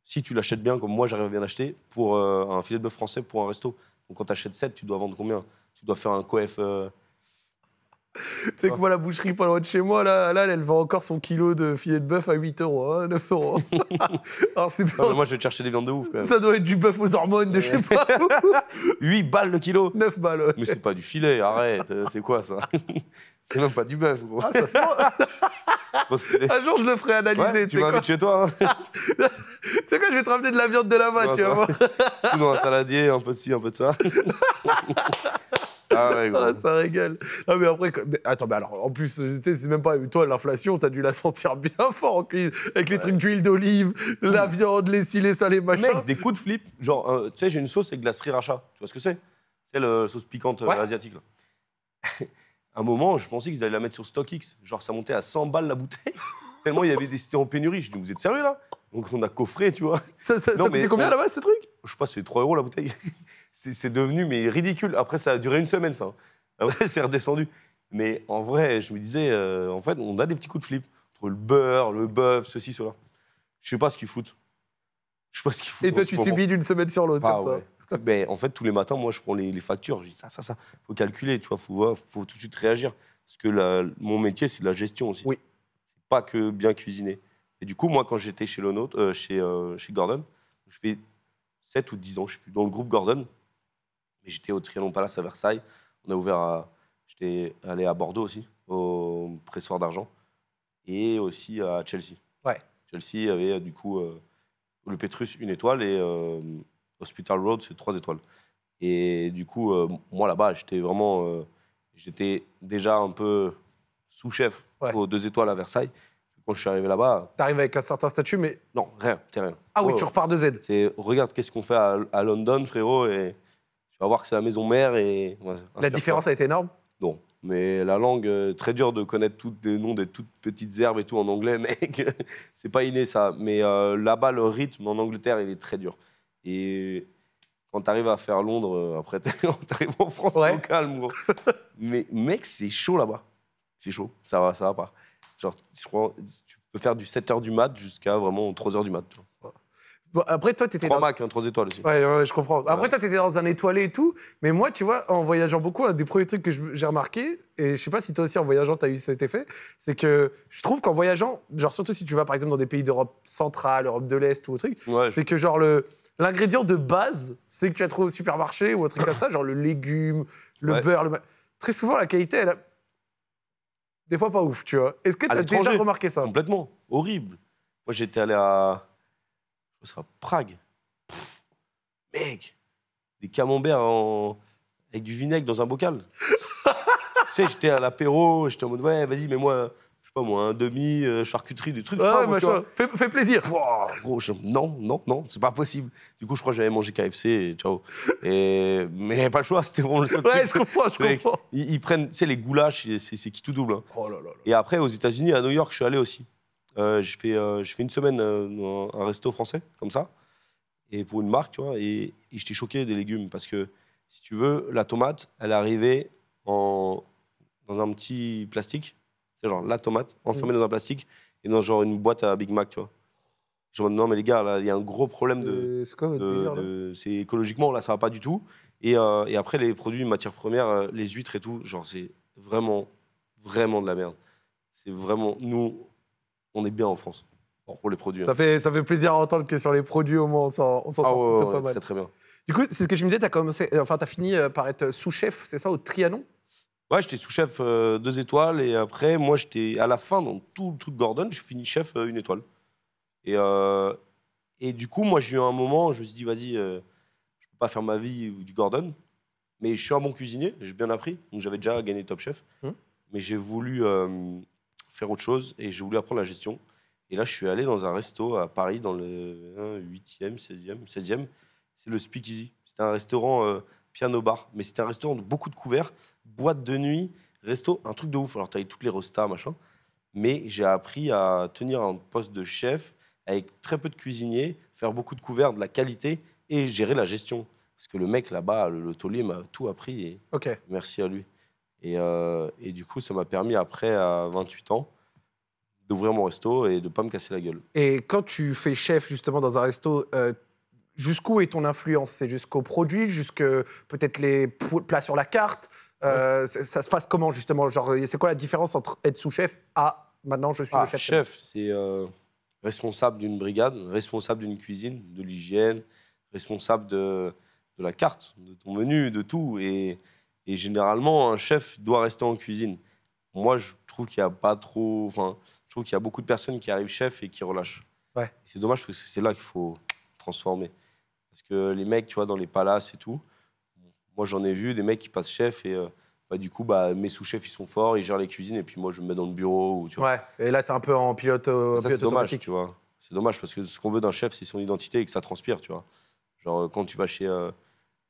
si tu l'achètes bien, comme moi j'arrive à bien l'acheter, pour euh, un filet de bœuf français pour un resto. Donc quand tu achètes 7, tu dois vendre combien Tu dois faire un coef. Euh, tu sais que moi, la boucherie pas loin de chez moi, là, là elle vend encore son kilo de filet de bœuf à 8 euros, 9 hein, euros. Alors, c'est pas... moi, je vais te chercher des viandes de ouf. Ça doit être du bœuf aux hormones de je sais pas 8 balles le kilo 9 balles. Mais c'est pas du filet, arrête. Euh, c'est quoi ça C'est même pas du bœuf, Ah, ça c'est Un jour, je le ferai analyser. tu m'invites chez toi. Hein. tu sais quoi, je vais te ramener de la viande de la bas tu vas dans un saladier, un peu de ci, un peu de ça. Ah ouais, ah, ça régale. Non, ah, mais après, attends, mais alors, en plus, euh, tu sais, c'est même pas. Toi, l'inflation, t'as dû la sentir bien fort avec les trucs d'huile d'olive, la viande, les cilets les machin. Mec, des coups de flip. Genre, euh, tu sais, j'ai une sauce avec glacerie rachat. Tu vois ce que c'est C'est la sauce piquante euh, asiatique, là. à un moment, je pensais qu'ils allaient la mettre sur StockX. Genre, ça montait à 100 balles la bouteille. Tellement il y avait des. cités en pénurie. Je dis, vous êtes sérieux, là Donc, on a coffré, tu vois. Ça, ça, combien là-bas, ce truc Je sais pas, c'est 3 euros la bouteille c'est devenu mais ridicule. Après, ça a duré une semaine, ça. Hein. Après, c'est redescendu. Mais en vrai, je me disais, euh, en fait, on a des petits coups de flip. Entre le beurre, le bœuf, ceci, cela. Je sais pas ce qu'ils foutent. Je sais pas ce qu'ils foutent. Et toi, tu subis d'une semaine sur l'autre, comme ça Mais en fait, tous les matins, moi, je prends les, factures. Je dis ça, ça, ça. faut calculer, tu vois. faut, faut tout de suite réagir. Parce que mon métier, c'est de la gestion aussi. Oui. C'est pas que bien cuisiner. Et du coup, moi, quand j'étais chez, euh, chez, euh, chez Gordon, je fais 7 ou 10 ans, je sais plus, dans le groupe Gordon, mais j'étais au Trianon Palace à Versailles. On a ouvert à. J'étais allé à Bordeaux aussi, au pressoir d'argent. Et aussi à Chelsea. Ouais. Chelsea avait du coup euh, le Petrus une étoile et euh, Hospital Road c'est trois étoiles. Et du coup, euh, moi là-bas, j'étais vraiment. j'étais déjà un peu sous-chef aux deux étoiles à Versailles. Quand je suis arrivé là-bas. T'arrives avec un certain statut, mais. Non, rien, t'es rien. Ah oui, oh. tu repars de Z. Regarde, qu'est-ce qu'on fait à, à London, frérot, et va voir que c'est la maison mère et. la différence a été énorme Non. Mais la langue, euh, très dur de connaître tous les noms des toutes petites herbes et tout en anglais, mec. c'est pas inné ça. Mais euh, là-bas, le rythme en Angleterre, il est très dur. Et quand t'arrives à faire Londres, euh, après t'arrives en France, ouais. au calme. Mais mec, c'est chaud là-bas. C'est chaud, ça va, ça va pas. Genre, je crois, tu peux faire du 7h du mat jusqu'à vraiment 3h du mat après, toi, tu étais dans... Mac, hein, étoiles aussi. Ouais, je comprends. Après, toi, dans un étoilé et tout. Mais moi, tu vois, en voyageant beaucoup, un des premiers trucs que j'ai remarqué, et je sais pas si toi aussi, en voyageant, tu as eu cet effet, c'est que je trouve qu'en voyageant, genre, surtout si tu vas, par exemple, dans des pays d'Europe centrale, Europe de l'Est ou autre truc, c'est que, genre, le. L'ingrédient de base, c'est que tu as trouvé au supermarché ou autre, truc comme ça, genre le légume, le beurre, Très souvent, la qualité, elle a... Des fois, pas ouf, tu vois. Est-ce que tu as déjà remarqué ça Complètement. Horrible. Moi, j'étais allé à ça sera Prague. mec, des camemberts en... avec du vinaigre dans un bocal. tu sais, j'étais à l'apéro, j'étais en mode ouais, vas-y, mais moi, je sais pas moi, un demi euh, charcuterie du truc. Ouais, machin. Fais, plaisir. non, non, non, c'est pas possible. Du coup, je crois que j'avais mangé KFC et ciao. Et... Mais pas le choix, c'était bon le ouais, je comprends, je comprends. Ils, prennent, tu sais, les goulaches, c'est qui tout double. Hein. Oh et après, aux États-Unis, à New York, je suis allé aussi. Euh, je, fais, euh, je fais une semaine euh, dans un resto français, comme ça, et pour une marque, tu vois, et, je j'étais choqué des légumes parce que, si tu veux, la tomate, elle arrivait en, dans un petit plastique. C'est genre la tomate enfermée mm. dans un plastique et dans genre une boîte à Big Mac, tu vois. Genre, non, mais les gars, là, il y a un gros problème de. C'est quoi C'est écologiquement, là, ça va pas du tout. Et, et après, les produits, matières premières, les huîtres et tout, genre, c'est vraiment, vraiment de la merde. C'est vraiment. Nous, on est bien en France pour les produits. Ça, fait, ça fait plaisir à entendre que sur les produits, au moins, on s'en ah sort pas mal. Très, très bien. Du coup, c'est ce que je me disais, tu as, commencé, euh, enfin, as fini euh, par être sous-chef, c'est ça, au Trianon Ouais, j'étais sous-chef euh, deux étoiles, et après, moi, j'étais à la fin, dans tout le truc Gordon, je fini chef une étoile. Et, et du coup, moi, j'ai eu un moment, je me suis dit, vas-y, je peux pas faire ma vie du Gordon, mais je suis un bon cuisinier, j'ai bien appris, donc j'avais déjà gagné Top Chef, hum. mais j'ai voulu faire autre chose et j'ai voulu apprendre la gestion. Et là, je suis allé dans un resto à Paris, dans le 8e, 16e. 16e c'est le Speakeasy. C'était un restaurant euh, piano-bar, mais c'était un restaurant de beaucoup de couverts, boîte de nuit, resto, un truc de ouf. Alors, tu as toutes les rostas, machin. Mais j'ai appris à tenir un poste de chef avec très peu de cuisiniers, faire beaucoup de couverts, de la qualité et gérer la gestion. Parce que le mec là-bas, le, le taulier, m'a tout appris. Et Merci à lui. Euh, et, du coup, ça m'a permis, après, à 28 ans, d'ouvrir mon resto et de ne pas me casser la gueule. Et quand tu fais chef, justement, dans un resto, euh, jusqu'où est ton influence C'est jusqu'aux produits, jusque peut-être les plats sur la carte euh, ça, se passe comment, justement c'est quoi la différence entre être sous-chef à maintenant je suis le ah, chef Chef, c'est responsable d'une brigade, responsable d'une cuisine, de l'hygiène, responsable de, de, la carte, de ton menu, de tout. Et et généralement, un chef doit rester en cuisine. Moi, je trouve qu'il y a pas trop. Enfin, je trouve qu'il y a beaucoup de personnes qui arrivent chef et qui relâchent. Ouais. C'est dommage parce que c'est là qu'il faut transformer. Parce que les mecs, tu vois, dans les palaces et tout, moi j'en ai vu des mecs qui passent chef et euh, bah, du coup, bah, mes sous-chefs ils sont forts, ils gèrent les cuisines et puis moi je me mets dans le bureau. tu vois. Ouais, et là c'est un peu en pilote, euh, dommage, tu vois. C'est dommage parce que ce qu'on veut d'un chef, c'est son identité et que ça transpire, tu vois. Genre euh, quand tu vas chez,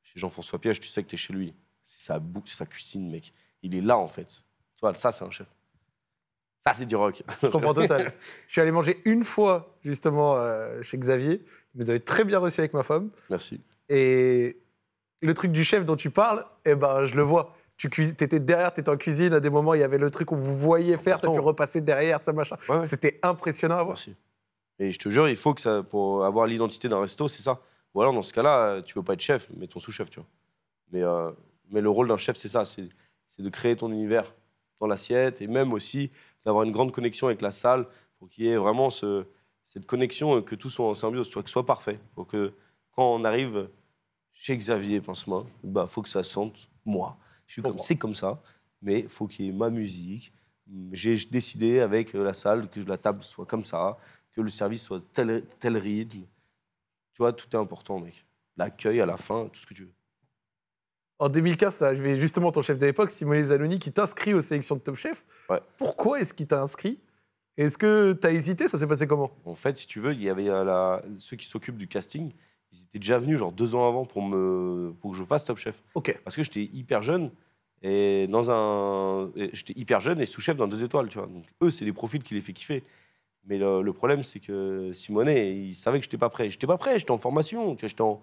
chez Jean-François Piège, tu sais que tu es chez lui c'est sa boucle, sa cuisine, mec. Il est là, en fait. Tu vois, ça, c'est un chef. Ça, c'est du rock. Je comprends total. Je suis allé manger une fois, justement, euh, chez Xavier. Vous avez très bien reçu avec ma femme. Merci. Et le truc du chef dont tu parles, eh ben, je le vois. Tu étais derrière, tu étais en cuisine. À des moments, il y avait le truc où vous voyez faire, toi, tu repasser derrière, ça, machin. C'était impressionnant à voir. Merci. Et je te jure, il faut que ça, pour avoir l'identité d'un resto, c'est ça. Ou alors, dans ce cas-là, euh, tu veux pas être chef, mais ton sous-chef, tu vois. Mais euh, mais le rôle d'un chef, c'est ça, c'est de créer ton univers dans l'assiette et même aussi d'avoir une grande connexion avec la salle pour qu'il y ait vraiment ce, cette connexion que tout soit en symbiose, tu vois, que ce soit parfait. Pour que quand on arrive chez Xavier moi bah faut que ça sente moi. Je suis comme c'est comme ça, mais il faut qu'il y ait ma musique. J'ai décidé avec euh, la salle que la table soit comme ça, que le service soit tel tel rythme. Tu vois, tout est important, mec. L'accueil à la fin, tout ce que tu veux. En 2015, je vais justement ton chef d'époque, Simone Zanoni, qui t'inscrit aux sélections de Top Chef. Pourquoi est-ce qu'il t'a inscrit Est-ce que tu as hésité Ça s'est passé comment En fait, si tu veux, il y avait euh, ceux qui s'occupent du casting. Ils étaient déjà venus genre deux ans avant pour, me... pour que je fasse Top Chef. Parce que j'étais hyper jeune et dans un, j'étais hyper jeune et sous-chef dans deux étoiles, tu vois. eux, c'est les profils qui les fait kiffer. Mais le, problème, c'est que Simone, il savait que j'étais pas prêt. J'étais pas prêt. J'étais en formation. j'étais en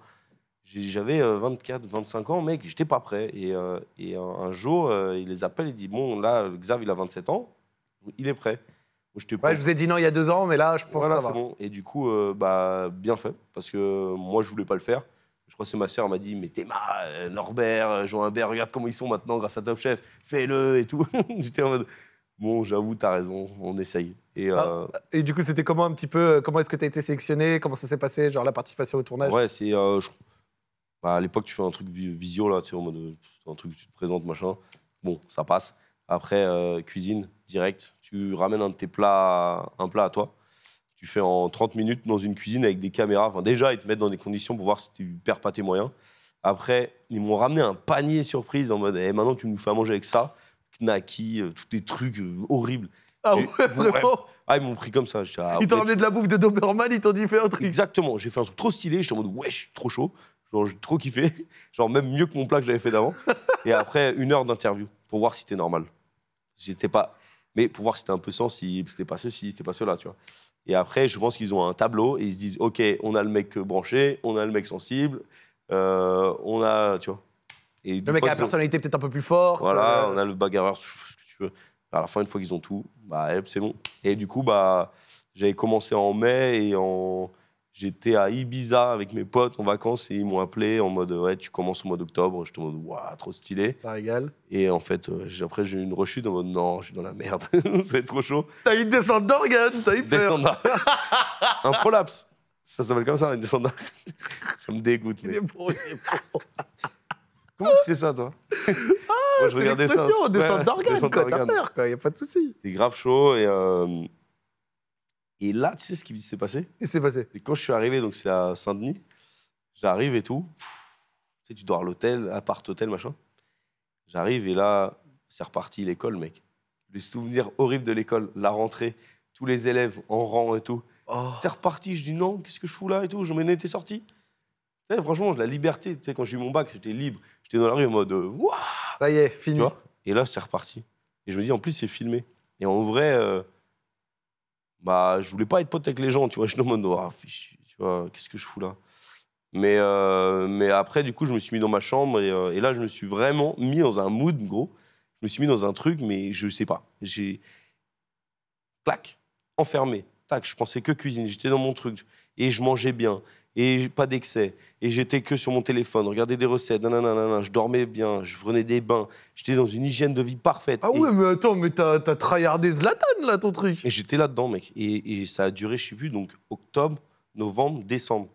j'avais 24, euh, 25 ans, mec, j'étais pas prêt. Et, euh, et un, jour, euh, il les appelle, il dit Bon, là, Xav, il a 27 ans, il est prêt. je, ouais, je vous ai dit non il y a deux ans, mais là, je pense que ça Bon. Et du coup, bah, bien fait, parce que moi, je voulais pas le faire. Je crois que c'est ma sœur m'a dit Mais Théma, Norbert, Jean-Humbert, regarde comment ils sont maintenant grâce à Top Chef, fais-le et tout. J'étais en mode Bon, j'avoue, t'as raison, on essaye. Et, ah, et du coup, c'était comment un petit peu Comment est-ce que tu as été sélectionné Comment ça s'est passé, genre la participation au tournage Ouais, c'est. Bah, à l'époque, tu fais un truc visio, là, tu sais, en mode euh, un truc, tu te présentes, machin. Bon, ça passe. Après, euh, cuisine, direct. Tu ramènes un de tes plats, un plat à toi. Tu fais en 30 minutes dans une cuisine avec des caméras. Enfin, déjà, ils te mettent dans des conditions pour voir si tu perds pas tes moyens. Après, ils m'ont ramené un panier surprise en mode eh, maintenant, tu nous fais à manger avec ça. Knaki, euh, tous tes trucs horribles. Ah ouais, vraiment Ah, ils m'ont pris comme ça. ils t'ont ramené de la bouffe de Doberman, ils t'ont dit fais un truc. Exactement, j'ai fait un truc trop stylé, suis en mode ouais, trop chaud. Genre, j'ai trop kiffé. Genre, même mieux que mon plat que j'avais fait d'avant. Et après, une heure d'interview pour voir si t'es normal. pas. Mais pour voir si t'es un peu sensible, si t'es pas ceci, si t'es pas cela, tu vois. Et après, je pense qu'ils ont un tableau et ils se disent OK, on a le mec branché, on a le mec sensible, euh, on a. Tu vois. Et le mec a la personnalité peut-être un peu plus forte. Voilà, euh, on a le bagarreur, ce que tu veux. À la fin, une fois qu'ils ont tout, bah, c'est bon. Et du coup, bah, j'avais commencé en mai et en J'étais à Ibiza avec mes potes en vacances et ils m'ont appelé en mode ouais tu commences au mois d'octobre. je te mode waouh trop stylé. Ça régale. Et en fait euh, après j'ai eu une rechute en mode non je suis dans la merde, c'est trop chaud. T'as eu une descente d'organes, t'as eu peur. un prolapse. Ça s'appelle comme ça une descente d'organes. ça me dégoûte. Il est il est Comment tu sais ça, toi ah, Moi, je regardais ça. C'est d'organes, T'as peur, quoi. Y a pas de souci. C'est grave chaud et, euh, et là, tu sais ce qui s'est passé Et c'est passé. Et quand je suis arrivé, donc c'est à Saint-Denis, j'arrive et tout. tu sais, tu dors à l'hôtel, appart hôtel, machin. J'arrive et là, c'est reparti l'école, mec. Les souvenirs horribles de l'école, la rentrée, tous les élèves en rang et tout. Oh. C'est reparti, je dis non, qu'est-ce que je fous là et tout, je m'en étais sorti. Tu sais, franchement, la liberté, tu sais, quand j'ai eu mon bac, j'étais libre, j'étais dans la rue en mode waouh. Ça y est, fini. et là, c'est reparti. Et je me dis, en plus, c'est filmé. Et en vrai. Euh, bah, je voulais pas être pote avec les gens, tu vois. Je suis en mode, oh, tu vois, qu'est-ce que je fous là mais, euh, mais après, du coup, je me suis mis dans ma chambre euh, et, là, je me suis vraiment mis dans un mood, gros. Je me suis mis dans un truc, mais je sais pas. J'ai. Clac, enfermé. Tac, je pensais que cuisine. J'étais dans mon truc et je mangeais bien et pas d'excès. Et j'étais que sur mon téléphone, regarder des recettes, nanana, je dormais bien, je prenais des bains, j'étais dans une hygiène de vie parfaite. Ah ouais, mais attends, mais t'as tryhardé Zlatan, là, ton truc Et j'étais là-dedans, mec. Et, ça a duré, je sais plus, donc octobre, novembre, décembre.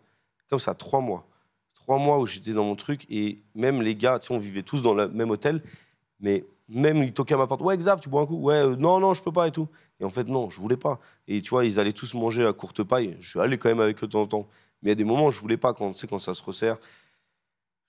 Comme ça, trois mois. Trois mois où j'étais dans mon truc, et même les gars, tu sais, on vivait tous dans le même hôtel, mais même ils toquaient à ma porte. Ouais, Xav, tu bois un coup Ouais, euh, non, non, je peux pas et tout. Et en fait, non, je voulais pas. Et tu vois, ils allaient tous manger à courte paille. Je suis allé quand même avec eux de temps en temps. Mais il y a des moments où je voulais pas, quand, quand ça se resserre.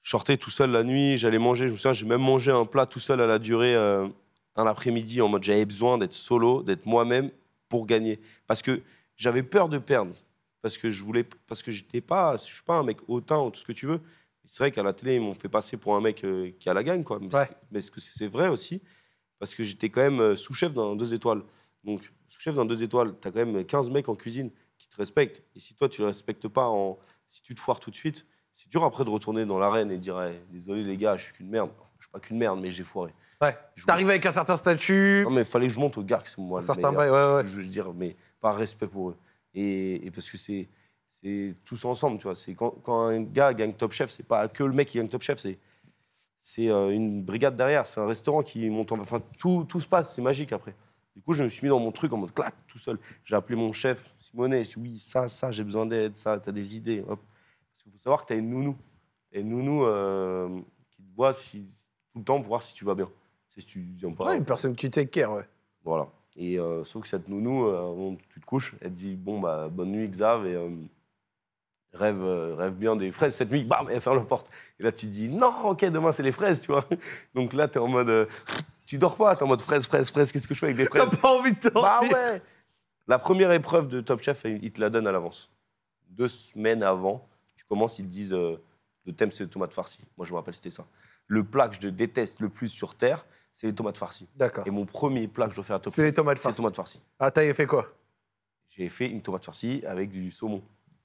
Je sortais tout seul la nuit, j'allais manger. Je me souviens, j'ai même mangé un plat tout seul à la durée euh, un après-midi en mode j'avais besoin d'être solo, d'être moi-même pour gagner. Parce que j'avais peur de perdre. Parce que je voulais, parce que j'étais pas, je suis pas un mec hautain ou tout ce que tu veux. C'est vrai qu'à la télé, ils m'ont fait passer pour un mec euh, qui a la gagne, quoi. Mais, mais ce que c'est vrai aussi Parce que j'étais quand même euh, sous-chef dans deux étoiles. Donc, sous-chef dans deux étoiles, tu as quand même 15 mecs en cuisine qui te respectent. Et si toi, tu ne respectes pas, en... si tu te foires tout de suite, c'est dur après de retourner dans l'arène et dire Désolé les gars, je suis qu'une merde. Je suis pas qu'une merde, mais j'ai foiré. Ouais. arrives avec un certain statut. Non, mais il fallait que je monte au Garx, moi. certains certain ouais, ouais. Je veux dire, mais par respect pour eux. Et, parce que c'est tous ensemble, tu vois. Quand, quand un gars gagne Top Chef, c'est pas que le mec qui gagne Top Chef, c'est c'est euh, une brigade derrière, c'est un restaurant qui monte en... Enfin, tout, tout se passe, c'est magique après. Du coup, je me suis mis dans mon truc en mode clac, tout seul. J'ai appelé mon chef, Simonet. Je dit, oui, ça, ça, j'ai besoin d'aide, ça, Tu as des idées. Hop. Parce qu'il faut savoir que tu as une nounou. et une nounou euh, qui te voit si, tout le temps pour voir si tu vas bien. Si tu viens pas. une personne qui take care, ouais. Voilà. Et euh, sauf que cette nounou, euh, tu te couches, elle te dit bon bah bonne nuit Xav et rêve rêve bien des fraises cette nuit, bam, elle ferme la porte. Et là tu te dis non, ok demain c'est les fraises, tu vois. Donc là tu es en mode tu dors pas, t'es en mode fraise, fraise, fraise, qu'est-ce que je fais avec des fraises T'as pas envie de dormir Bah ouais La première épreuve de Top Chef, ils te la donnent à l'avance. Deux semaines avant, tu commences, ils te disent euh, le thème c'est les tomates farcies. Moi je me rappelle, c'était ça. Le plat que je déteste le plus sur Terre, c'est les tomates farcies. D'accord. Et mon premier plat que je dois faire à Top Chef, C'est les tomates farcies. Ah, t'as fait quoi J'ai fait une tomate farcie avec du saumon.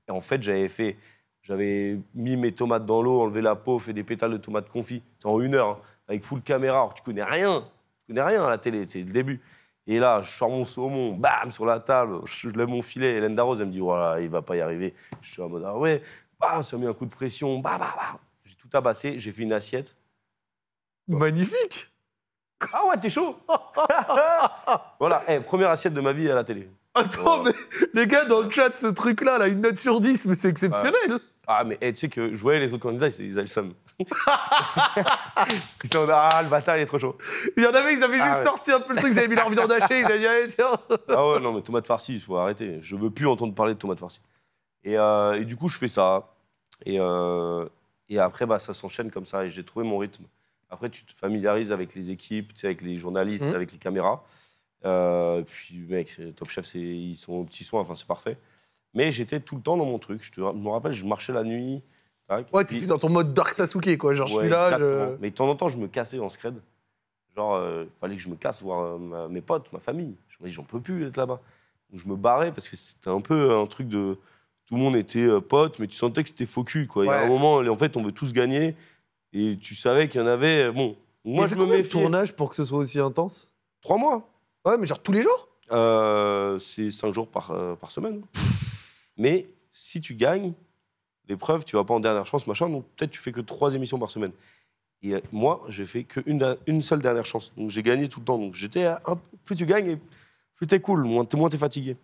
Et en fait, j'avais fait. J'avais mis mes tomates dans l'eau, enlevé la peau, fait des pétales de tomates confits. C'est en une heure. Hein avec full caméra. Alors tu connais rien, tu connais rien à la télé, c'est le début. Et là, je sors mon saumon, bam, sur la table, je lève mon filet. Hélène Darroze, elle me dit, voilà, il va pas y arriver. Je suis en mode, ah ouais, bah ça a mis un coup de pression, bam, bam, bam. J'ai tout abassé, j'ai fait une assiette. Magnifique Ah ouais, t'es chaud Voilà, eh, première assiette de ma vie à la télé. Attends, mais les gars, dans le chat, ce truc-là, là, une note sur 10, mais c'est exceptionnel ah, mais eh, tu sais que je voyais les autres candidats, ils, avaient le seum. ils sont ah, le bataille est trop chaud. Il y en avait, ils avaient ah, juste sorti un peu le truc, ils avaient mis leur envie d'en ils avaient dit, tiens. Ah ouais, non, mais tomate farcie, il faut arrêter. Je veux plus entendre parler de tomate farcie. Et, euh, et du coup, je fais ça. Et, euh, et après, bah, ça s'enchaîne comme ça. Et j'ai trouvé mon rythme. Après, tu te familiarises avec les équipes, avec les journalistes, mmh. avec les caméras. Euh, puis, mec, euh, Top Chef, ils sont au petit soin, enfin, c'est parfait. Mais j'étais tout le temps dans mon truc. Je, me rappelle, je marchais la nuit. ouais, tu étais dans ton mode Dark Sasuke, quoi. Genre, je suis là. Mais de temps en temps, je me cassais en scred. Genre, il euh, fallait que je me casse voir euh, mes potes, ma famille. Je me dis, j'en peux plus être là-bas. Je me barrais parce que c'était un peu euh, un truc de. Tout le monde était pote, mais tu sentais que c'était faux cul, quoi. Il y a un moment, en fait, on veut tous gagner. Et tu savais qu'il y en avait. Bon, moi, je me mets. tournage pour que ce soit aussi intense Trois mois. Ouais, mais genre tous les jours C'est cinq jours par, par semaine. Mais si tu gagnes l'épreuve, tu vas pas en dernière chance, machin, donc peut-être tu fais que trois émissions par semaine. Et euh, moi, j'ai fait qu'une une seule dernière chance. Donc j'ai gagné tout le temps. Donc j'étais plus tu gagnes, plus t'es cool, moins t'es, es fatigué.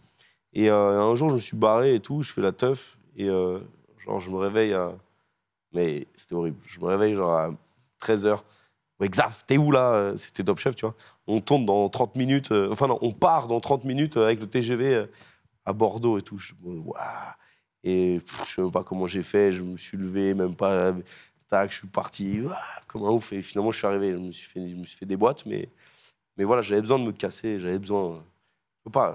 Et euh, un jour, je me suis barré et tout, je fais la teuf. Et euh, genre, je me réveille à. Mais c'était horrible. Je me réveille genre à 13h. Ouais, t'es où là C'était Top Chef, tu vois. On tombe dans 30 minutes. enfin, non, on part dans 30 minutes avec le TGV à Bordeaux et tout. Je, Et je sais même pas comment j'ai fait. Je me suis levé, même pas. Tac, je suis parti. comme un ouf. Et finalement, je suis arrivé. Je me suis fait, me fait des boîtes, mais, mais voilà, j'avais besoin de me casser. J'avais besoin. Pas,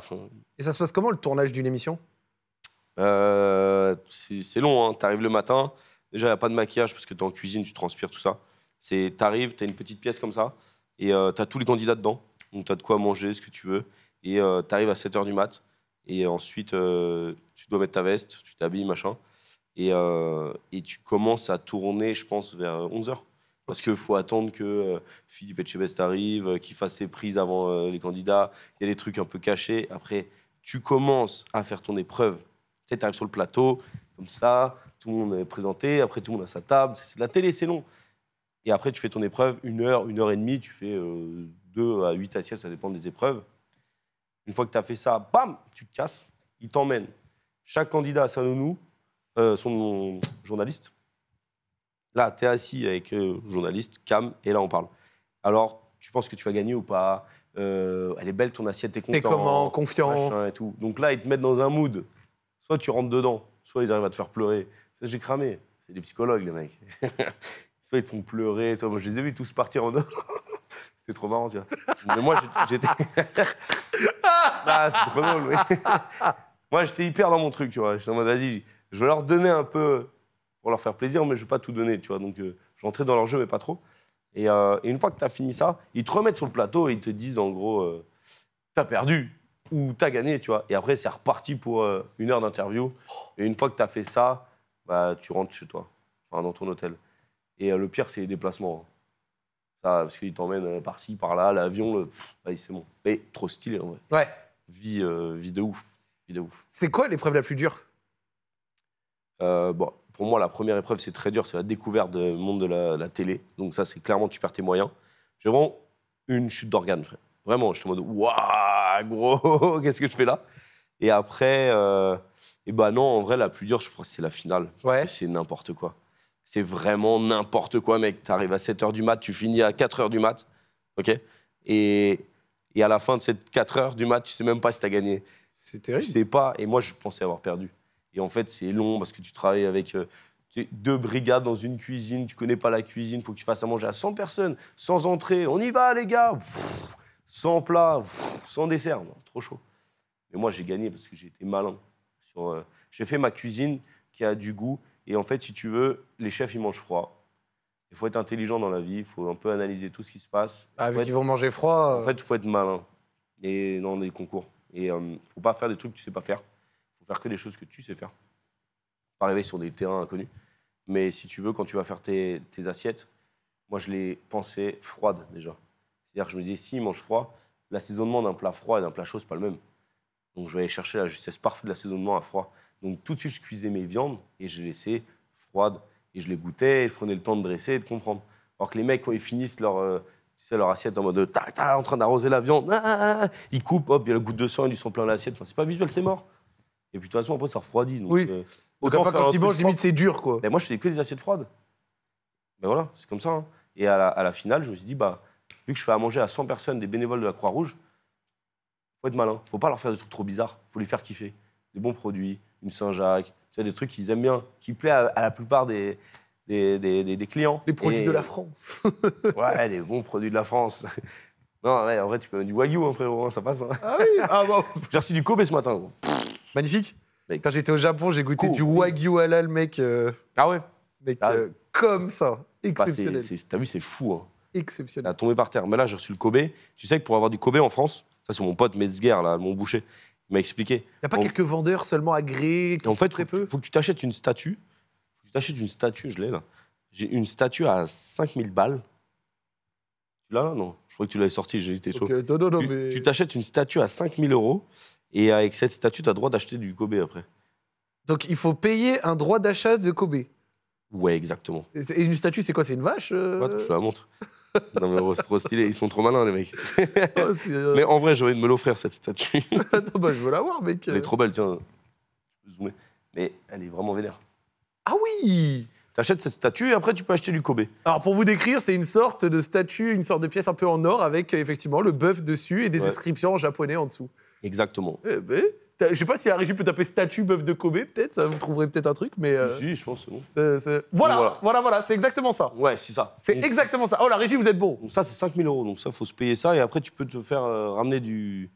Et ça se passe comment le tournage d'une émission euh, C'est long. Hein. arrives le matin. Déjà, il n'y a pas de maquillage parce que tu es en cuisine, tu transpires, tout ça. C'est, tu as une petite pièce comme ça, et euh, as tous les candidats dedans. Donc t'as de quoi manger, ce que tu veux. Et euh, arrives à 7h du mat. Et ensuite, euh, tu dois mettre ta veste, tu t'habilles, machin. Et, euh, et, tu commences à tourner, je pense, vers 11h. Parce qu'il faut attendre que euh, Philippe Etchebest arrive, qu'il fasse ses prises avant les candidats. Il y a des trucs un peu cachés. Après, tu commences à faire ton épreuve. Tu sais, arrives sur le plateau, comme ça, tout le monde est présenté. Après, tout le monde a sa table. C'est de la télé, c'est long. Et après, tu fais ton épreuve, une heure, une heure et demie. Tu fais deux à 8 assiettes, ça dépend des épreuves. Une fois que tu as fait ça, bam, tu te casses, Ils t'emmènent. Chaque candidat à Saint-Nounou, euh, son journaliste. Là, tu es assis avec le euh, journaliste, Cam, et là, on parle. Alors, tu penses que tu vas gagner ou pas euh, Elle est belle ton assiette, t'es content. T'es comment Confiant et tout. Donc là, ils te mettent dans un mood. Soit tu rentres dedans, soit ils arrivent à te faire pleurer. Ça, j'ai cramé. C'est des psychologues, les mecs. soit ils te font pleurer. moi, je les ai vus tous partir en dehors. C'était trop marrant, tu vois. Mais moi, j'étais. Ah, c'est Moi, j'étais hyper dans mon truc, tu vois. J'étais en mode, vas-y, je vais leur donner un peu pour leur faire plaisir, mais je vais pas tout donner, tu vois. Donc, euh, j'entrais dans leur jeu, mais pas trop. Et, euh, une fois que tu as fini ça, ils te remettent sur le plateau et ils te disent, en gros, tu euh, t'as perdu ou t'as gagné, tu vois. Et après, c'est reparti pour une heure d'interview. Et une fois que tu as fait ça, bah, tu rentres chez toi, enfin, dans ton hôtel. Et le pire, c'est les déplacements. Hein. parce qu'ils t'emmènent par-ci, par-là, l'avion, le... Bah, c'est bon. Mais trop stylé, en vrai. Ouais. Euh, vie, de ouf. Vie de ouf. C'est quoi l'épreuve la plus dure euh, bon, pour moi, la première épreuve, c'est très dur, c'est la découverte du monde de la, télé. Donc ça, c'est clairement, tu perds tes moyens. J'ai vraiment une chute d'organes, frère. Vraiment, Je en mode, waouh, gros, qu'est-ce que je fais là Et après, euh, et ben non, en vrai, la plus dure, je crois c'est la finale. c'est n'importe quoi. C'est vraiment n'importe quoi, mec. Tu arrives à 7h du mat, tu finis à 4h du mat. OK Et et à la fin de cette 4 heures du match, tu sais même pas si tu as gagné. C'est terrible. ne sais pas. Et moi, je pensais avoir perdu. Et en fait, c'est long parce que tu travailles avec euh, deux brigades dans une cuisine. Tu connais pas la cuisine. Il faut que tu fasses à manger à 100 personnes, sans entrée. On y va, les gars. sans plat, sans dessert. trop chaud. Mais moi, j'ai gagné parce que j'ai été malin. Euh, j'ai fait ma cuisine qui a du goût. Et en fait, si tu veux, les chefs, ils mangent froid. Il faut être intelligent dans la vie, il faut un peu analyser tout ce qui se passe. Ah, vont manger froid. En euh. fait, il faut être malin et dans des concours. Et ne euh, faut pas faire des trucs que tu ne sais pas faire. faut faire que des choses que tu sais faire. Pas rêver sur des terrains inconnus. Mais si tu veux, quand tu vas faire tes, assiettes, moi je les pensais froides déjà. C'est-à-dire que je me disais, s'ils si mangent froid, l'assaisonnement d'un plat froid et d'un plat chaud, c'est pas le même. Donc je vais aller chercher la justesse parfaite de l'assaisonnement à froid. Donc tout de suite, je cuisais mes viandes et je les laissais froides et je les goûtais, je prenais le temps de dresser et de comprendre. Alors que les mecs, quand ils finissent leur, euh, tu sais, leur assiette en mode euh, en train d'arroser la viande, ah, ah, ah, ils coupent, hop, il y a le goût de sang, ils sont plein l'assiette. c'est pas visuel, c'est mort. Et puis de toute façon, après, ça refroidit. Donc, oui. Euh, donc après, quand ils mangent, limite, c'est dur, quoi. moi, je faisais que des assiettes froides. mais ben voilà, c'est comme ça. Hein. Et à la, à la, finale, je me suis dit, bah, vu que je fais à manger à 100 personnes des bénévoles de la Croix-Rouge, faut être malin. Faut pas leur faire des trucs trop bizarres. Faut les faire kiffer. Des bons produits, une Saint-Jacques, vois, des trucs qu'ils aiment bien, qui plaît à, la plupart des, des, des, clients. Des produits de la France. ouais, les bons produits de la France. Non, ouais, en vrai, tu peux du wagyu, hein, frérot, hein, ça passe. Hein. Ah oui ah, J'ai reçu du Kobe ce matin. Magnifique. Quand j'étais au Japon, j'ai goûté du wagyu halal, mec. Euh, ah ah euh, ouais comme ça. Ah, Exceptionnel. T'as vu, c'est fou. Hein. Exceptionnel. a tombé par terre. Mais là, j'ai reçu le Kobe. Tu sais que pour avoir du Kobe en France, ça, c'est mon pote Metzger, là, mon boucher m'a expliqué. Il n'y a pas quelques vendeurs seulement agréés en fait, très faut, peu faut que tu t'achètes une statue. tu t'achètes une statue, je l'ai là. J'ai une statue à 5000 balles. Tu là Non, je crois que tu l'avais sortie, j'ai été chaud. tu t'achètes une statue à 5000 euros et avec cette statue, tu as droit d'acheter du Kobe après. Donc il faut payer un droit d'achat de Kobe Ouais, exactement. Et une statue, c'est quoi C'est une vache Je euh? te la montre. non, mais oh, c'est trop stylé, ils sont trop malins, les mecs. Oh, euh, mais en vrai, j'ai envie de me l'offrir, cette statue. Bah, je veux la voir, mec. Elle est trop belle, tiens. Zoomer. Mais elle est vraiment vénère. Ah oui T'achètes cette statue et après tu peux acheter du Kobe. Alors pour vous décrire, c'est une sorte de statue, une sorte de pièce un peu en or avec euh, effectivement le bœuf dessus et des inscriptions en japonais en dessous. Exactement. Eh ben, je sais pas si la régie peut taper statue bœuf de Kobe, peut-être, ça vous trouverez peut-être un truc, mais. Euh, si, je pense, c'est bon. Euh, voilà, voilà, voilà, c'est exactement ça. Ouais, c'est ça. C'est exactement ça. Oh, la régie, vous êtes bon. ça, c'est 5000 euros, donc ça, faut se payer ça, et après, tu peux te faire euh, ramener du.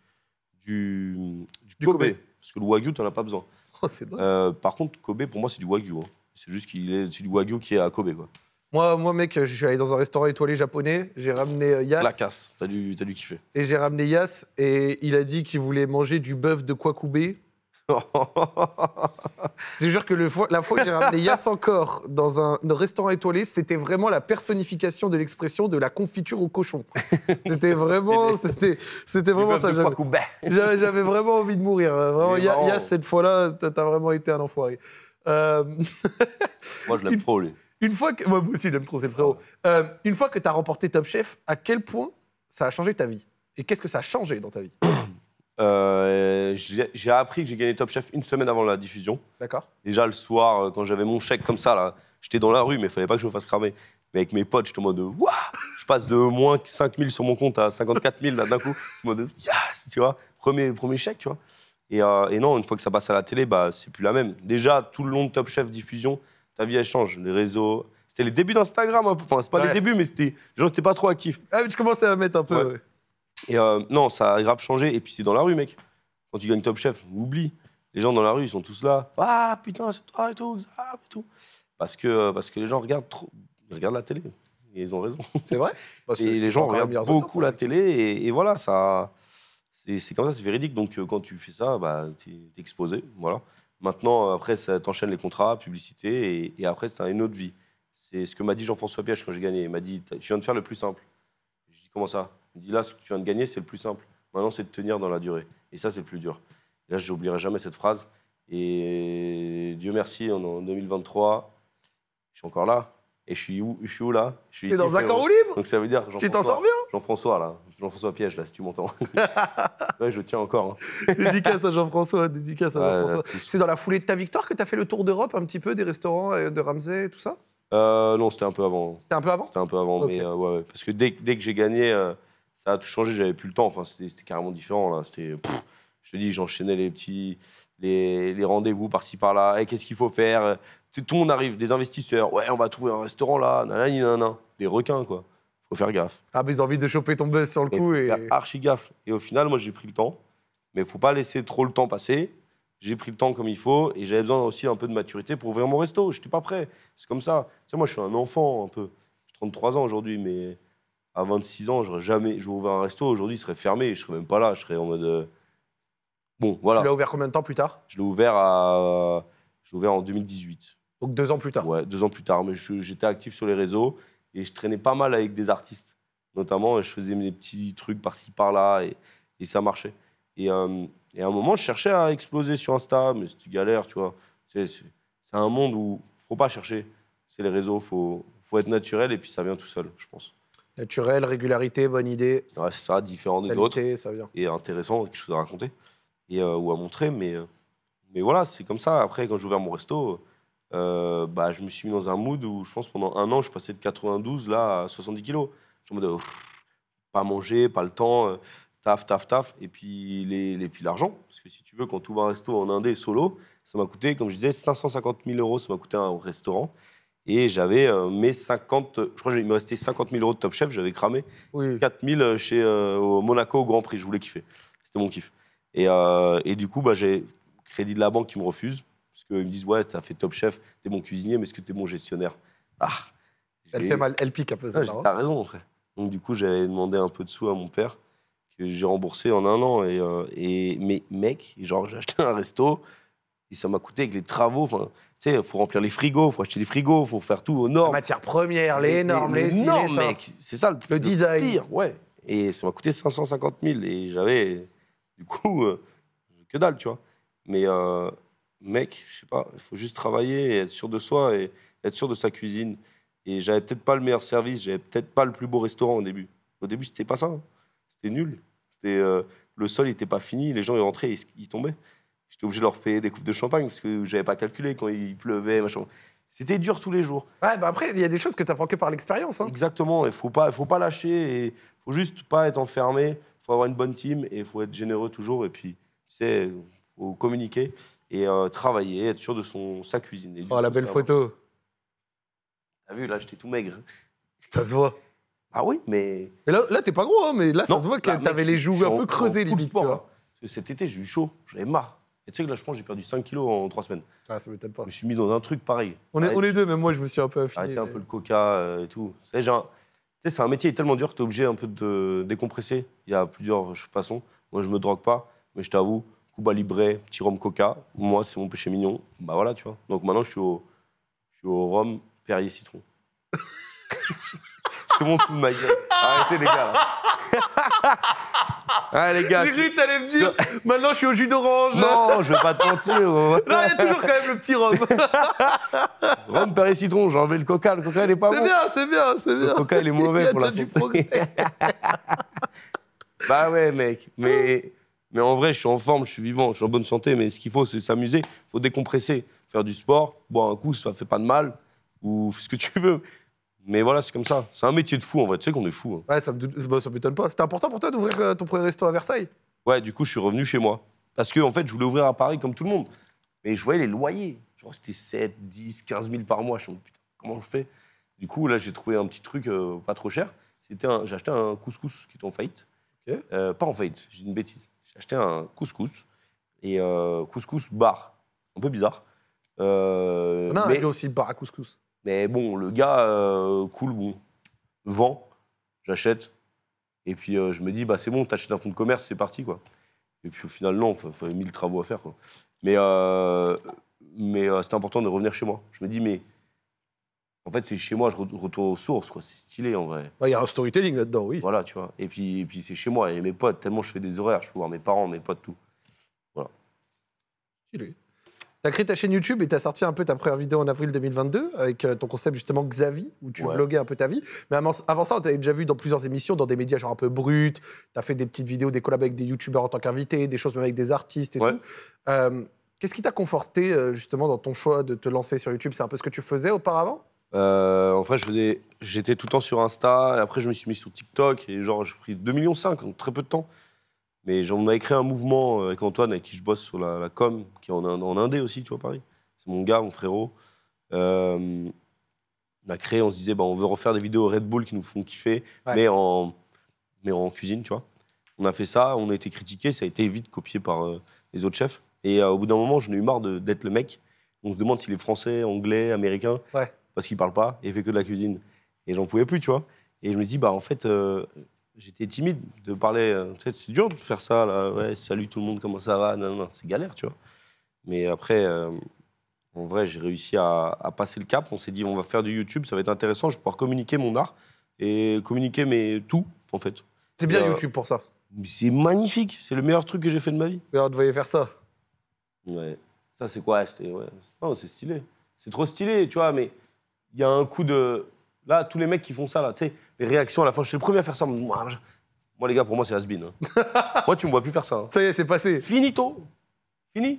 du. Kobe. Parce que le Wagyu, t'en as pas besoin. Oh, c'est par contre, Kobe, pour moi, c'est du Wagyu. Hein. C'est juste qu'il est, c'est du Wagyu qui est à Kobe, quoi. Moi, moi, mec, je suis allé dans un restaurant étoilé japonais, j'ai ramené euh, Yas. La casse, t'as dû, kiffer. Et j'ai ramené Yas, et il a dit qu'il voulait manger du bœuf de Kwakubé. je te jure que le la fois que j'ai ramené Yas encore dans un, restaurant étoilé, c'était vraiment la personnification de l'expression de la confiture au cochon. C'était vraiment, c'était, c'était vraiment ça. J'avais, vraiment envie de mourir. Hein. Vraiment, cette fois-là, t'as, vraiment été un enfoiré. Euh, moi, je l'aime trop, lui. Une fois que. Moi aussi, j'aime trop, c'est frérot. Ah euh, une fois que tu as remporté Top Chef, à quel point ça a changé ta vie Et qu'est-ce que ça a changé dans ta vie euh, j'ai appris que j'ai gagné Top Chef une semaine avant la diffusion. D'accord Déjà le soir, euh, quand j'avais mon chèque comme ça, là, j'étais dans la rue, mais il fallait pas que je me fasse cramer. Mais avec mes potes, j'étais en mode Waouh Je passe de moins 5 000 sur mon compte à 54 000 d'un coup. En mode Yes Tu vois premier, premier chèque, tu vois. Et, et non, une fois que ça passe à la télé, bah, c'est plus la même. Déjà, tout le long de Top Chef diffusion, ta vie, elle change. Les réseaux. C'était les débuts d'Instagram. Hein. Enfin, c'est pas les débuts, mais c'était. Genre, c'était pas trop actif. Ah, mais tu commençais à mettre un peu. Et euh, non, ça a grave changé. Et puis, c'est dans la rue, mec. Quand tu gagnes Top Chef, oublie. Les gens dans la rue, ils sont tous là. Ah, putain, c'est toi et tout, et tout. Parce que, euh, parce que les gens regardent trop. regardent la télé. Et ils ont raison. C'est vrai Et les gens regardent beaucoup la télé. Et, voilà, ça. C'est comme ça, c'est véridique. Donc, euh, quand tu fais ça, bah, t'es exposé. Voilà. Maintenant, euh, après, ça t'enchaîne les contrats, publicité, et, après, c'est une autre vie. C'est ce que m'a dit Jean-François Piège quand j'ai gagné. Il m'a dit Tu viens de faire le plus simple. Je dit « Comment ça Il me dit Là, ce que tu viens de gagner, c'est le plus simple. Maintenant, c'est de tenir dans la durée. Et ça, c'est le plus dur. Et là, je n'oublierai jamais cette phrase. Et Dieu merci, en 2023. Je suis encore là. Et je suis où, là Je suis dans un camp libre Donc ça veut dire. Jean tu t'en sors bien Jean-François, là. Jean-François Piège, là, si tu m'entends. ouais, je tiens encore. Hein. dédicace à Jean-François, dédicace à Jean-François. c'est dans la foulée de ta victoire que tu as fait le tour d'Europe un petit peu, des restaurants de Ramsey et tout ça euh, Non, c'était un peu avant. C'était un peu avant C'était un peu avant, mais euh, ouais, parce que dès, que j'ai gagné, euh, ça a tout changé, j'avais plus le temps. Enfin, c'était carrément différent, là. C'était. Je te dis, j'enchaînais les petits. Les, rendez-vous par-ci par-là. et eh, Qu'est-ce qu'il faut faire tout le monde arrive, des investisseurs. Ouais, on va trouver un restaurant là, nanani, nanana. Des requins, quoi. Faut faire gaffe. Ah, mais ils ont envie de choper ton buzz sur le coup. Et... Archi gaffe. Et au final, moi, j'ai pris le temps. Mais faut pas laisser trop le temps passer. J'ai pris le temps comme il faut et j'avais besoin aussi un peu de maturité pour ouvrir mon resto. Je n'étais pas prêt. C'est comme ça. Tu moi, je suis un enfant un peu. J'ai 33 ans aujourd'hui, mais à 26 ans, j'aurais jamais. ouvert un resto. Aujourd'hui, il serait fermé. Je serais même pas là. Je serais en mode. Euh, bon, voilà. Tu l'as ouvert combien de temps plus tard Je l'ai ouvert à. Je l'ai ouvert en 2018. Donc deux ans plus tard. Ouais, deux ans plus tard. Mais j'étais actif sur les réseaux et je traînais pas mal avec des artistes, notamment. Je faisais mes petits trucs par-ci, par-là et, et, ça marchait. Et, euh, et, à un moment, je cherchais à exploser sur Insta, mais c'était galère, tu vois. C'est un monde où faut pas chercher. C'est les réseaux, faut, faut être naturel et puis ça vient tout seul, je pense. Naturel, régularité, bonne idée. Ouais, c'est ça, différent des autres. Ça vient. Et intéressant, quelque chose à raconter et, euh, ou à montrer. Mais, euh, mais voilà, c'est comme ça. Après, quand j'ai ouvert mon resto, euh, bah, je me suis mis dans un mood où je pense pendant un an, je passais de 92 là à 70 kilos. Je me disais, pas manger, pas le temps, euh, taf, taf, taf. Et puis l'argent, les, l'argent parce que si tu veux, quand tu ouvres un resto en Indé solo, ça m'a coûté, comme je disais, 550 000 euros, ça m'a coûté un restaurant. Et j'avais euh, mes 50, je crois qu'il me restait 50 000 euros de Top Chef, j'avais cramé 4000 4 000 chez, au Monaco au Grand Prix, je voulais kiffer. C'était mon kiff. Et, et du coup, bah, j'ai crédit de la banque qui me refuse. Parce qu'ils me disent, ouais, t'as fait top chef, t'es bon cuisinier, mais est-ce que t'es bon gestionnaire Ah Elle fait mal, elle pique un peu ça. t'as raison, en fait. Donc, du coup, j'avais demandé un peu de sous à mon père, que j'ai remboursé en un an. Et, euh, et mais, mec, genre, j'ai acheté un resto, et ça m'a coûté avec les travaux. Tu sais, il faut remplir les frigos, il faut acheter les frigos, il faut faire tout aux normes. La matière première, les, normes, les, normes, mec. C'est ça le, design. pire, ouais. Et ça m'a coûté 550 000. Et j'avais, du coup, euh, que dalle, tu vois. Mais, euh, mec, je sais pas, il faut juste travailler et être sûr de soi et être sûr de sa cuisine. Et j'avais peut-être pas le meilleur service, j'avais peut-être pas le plus beau restaurant au début. Au début, c'était pas ça. Hein. C'était nul. Euh, le sol n'était pas fini, les gens ils rentraient, ils, ils tombaient. J'étais obligé de leur payer des coupes de champagne parce que j'avais pas calculé quand il pleuvait, machin. C'était dur tous les jours. Ouais, bah après, il y a des choses que tu apprends que par l'expérience. Hein. Exactement, il faut pas, faut pas lâcher, il faut juste pas être enfermé, il faut avoir une bonne team et il faut être généreux toujours. Et puis, tu sais, il faut communiquer et euh, travailler, être sûr de son, sa cuisine. oh, la belle photo T'as vu, là, j'étais tout maigre. Hein. Ça se voit. Ah oui, mais... mais là, t'es pas gros, hein, mais là, ça se voit que bah, t'avais les joues un peu creusées, limite. Sport, hein. cet été, j'ai eu chaud, j'avais marre. Et tu sais que là, je pense j'ai perdu 5 kilos en 3 semaines. Ah, ça m'étonne pas. Je me suis mis dans un truc pareil. On est, on est deux, même moi, je me suis un peu affiné. Arrêter un peu le coca euh, et tout. Tu sais, c'est un métier tellement dur que t'es obligé un peu de décompresser. Il y a plusieurs façons. Moi, je me drogue pas, mais je t'avoue, Cuba Libre, petit rhum coca. Moi, c'est mon péché mignon. Bah voilà, tu vois. Donc maintenant, je suis au, rhum Perrier Citron. Tout le monde fout de ma gueule. Arrêtez, les gars. ah, les gars. J'ai cru t'allais me dire, maintenant je suis au jus d'orange. Non, je vais pas te mentir. non, il y a toujours quand même le petit rhum. rhum, perrier, citron, j'ai enlevé le coca. Le coca, il est pas bon. C'est bien, c'est bien, c'est bien. Le coca, il est mauvais pour la santé. bah ouais, mec. Mais mais en vrai, je suis en forme, je suis vivant, je suis en bonne santé. Mais ce qu'il faut, c'est s'amuser. Il faut décompresser, faire du sport, boire un coup, ça fait pas de mal, ou ce que tu veux. Mais voilà, c'est comme ça. C'est un métier de fou, en vrai. Tu sais qu'on est fou. Hein. Ouais, ça, bah, ça m'étonne pas. C'était important pour toi d'ouvrir euh, ton premier resto à Versailles Ouais, du coup, je suis revenu chez moi. Parce que, en fait, je voulais ouvrir à Paris comme tout le monde. Mais je voyais les loyers. Genre, c'était 7, 10, 15 000 par mois. Je me suis putain, comment je fais Du coup, là, j'ai trouvé un petit truc euh, pas trop cher. C'était J'ai acheté un couscous qui était en faillite. Euh, pas en faillite, j'ai une bêtise. J'ai acheté un couscous et euh, couscous bar. Un peu bizarre. Euh, On a mais, un aussi bar à couscous. Mais bon, le gars euh, cool, bon, vend, j'achète. Et puis euh, je me dis, bah, c'est bon, t'achètes un fonds de commerce, c'est parti. quoi. Et puis au final, non, il fallait mille travaux à faire. Mais, mais c'était important de revenir chez moi. Je me dis, mais en fait, c'est chez moi, je retourne aux sources, quoi. C'est stylé, en vrai. Il y a un storytelling là-dedans, oui. Voilà, tu vois. Et puis, puis c'est chez moi, et mes potes, tellement je fais des horaires, je peux voir mes parents, mes potes, tout. Voilà. Stylé. T'as créé ta chaîne YouTube et t'as sorti un peu ta première vidéo en avril 2022 avec euh, ton concept justement Xavi, où tu vloguais un peu ta vie. Mais avant ça, t'avait déjà vu dans plusieurs émissions, dans des médias genre un peu bruts. T'as fait des petites vidéos, des collabs avec des YouTubeurs en tant qu'invité, des choses même avec des artistes et tout. Euh, qu'est-ce qui t'a conforté euh, justement dans ton choix de te lancer sur YouTube C'est un peu ce que tu faisais auparavant euh, en fait, j'étais tout le temps sur Insta, et après je me suis mis sur TikTok, et genre j'ai pris 2,5 millions, en très peu de temps. Mais on a créé un mouvement euh, avec Antoine, avec qui je bosse sur la, com, qui est en, Inde Indé aussi, tu vois, Paris. C'est mon gars, mon frérot. Euh, on a créé, on se disait, bah, on veut refaire des vidéos Red Bull qui nous font kiffer, mais, en, cuisine, tu vois. On a fait ça, on a été critiqué, ça a été vite copié par les autres chefs. Et au bout d'un moment, je n'ai eu marre d'être le mec. On se demande s'il est Français, Anglais, américain. ouais parce qu'il parle pas il il fait que de la cuisine. Et j'en pouvais plus, tu vois. Et je me dis, bah en fait, euh, j'étais timide de parler. Euh, c'est dur de faire ça, là. Ouais, salut tout le monde, comment ça va Non, non, c'est galère, tu vois. Mais après, euh, en vrai, j'ai réussi à, passer le cap. On s'est dit, on va faire du YouTube, ça va être intéressant, je vais pouvoir communiquer mon art et communiquer mes tout, en fait. C'est bien YouTube pour ça. C'est magnifique, c'est le meilleur truc que j'ai fait de ma vie. Alors, tu voyais faire ça. Ouais. Ça, c'est quoi ouais. c'est stylé. C'est trop stylé, tu vois, mais il y a un coup de. Là, tous les mecs qui font ça, là, tu sais, les réactions à la fin, je suis le premier à faire ça. Moi, les gars, pour moi, c'est Asbin. Hein. moi, tu me vois plus faire ça. Hein. Ça y est, c'est passé. Finito. Fini.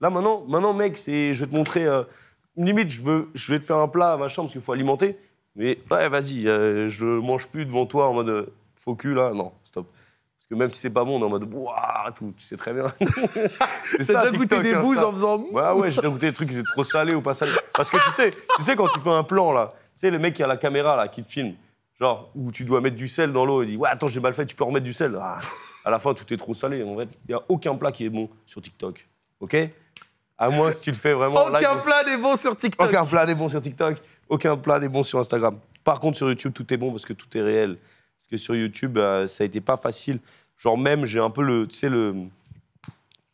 Là, maintenant, maintenant mec, je vais te montrer. Euh, une limite, je, veux, je vais te faire un plat, à machin, parce qu'il faut alimenter. Mais ouais, vas-y, je euh, je mange plus devant toi en mode euh, faux cul, là. Non, stop que même si c'est pas bon, on est en mode waouh, tout, tu sais très bien. T'as déjà goûté des hein, bouses en faisant. Ouais, ouais, j'ai déjà goûté des trucs qui étaient trop salés ou pas salés. Parce que tu sais, tu sais, quand tu fais un plan là, tu sais, le mec qui a la caméra là, qui te filme, genre, où tu dois mettre du sel dans l'eau, il dit ouais, attends, j'ai mal fait, tu peux remettre du sel. Ah. à la fin, tout est trop salé. En fait il n'y a aucun plat qui est bon sur TikTok. OK À moins si tu le fais vraiment. Aucun plat n'est bon sur TikTok. Aucun plat n'est bon sur TikTok. Aucun plat n'est bon sur Instagram. Par contre, sur YouTube, tout est bon parce que tout est réel. Parce que sur YouTube, euh, ça a été pas facile. Genre, même, j'ai un peu le, le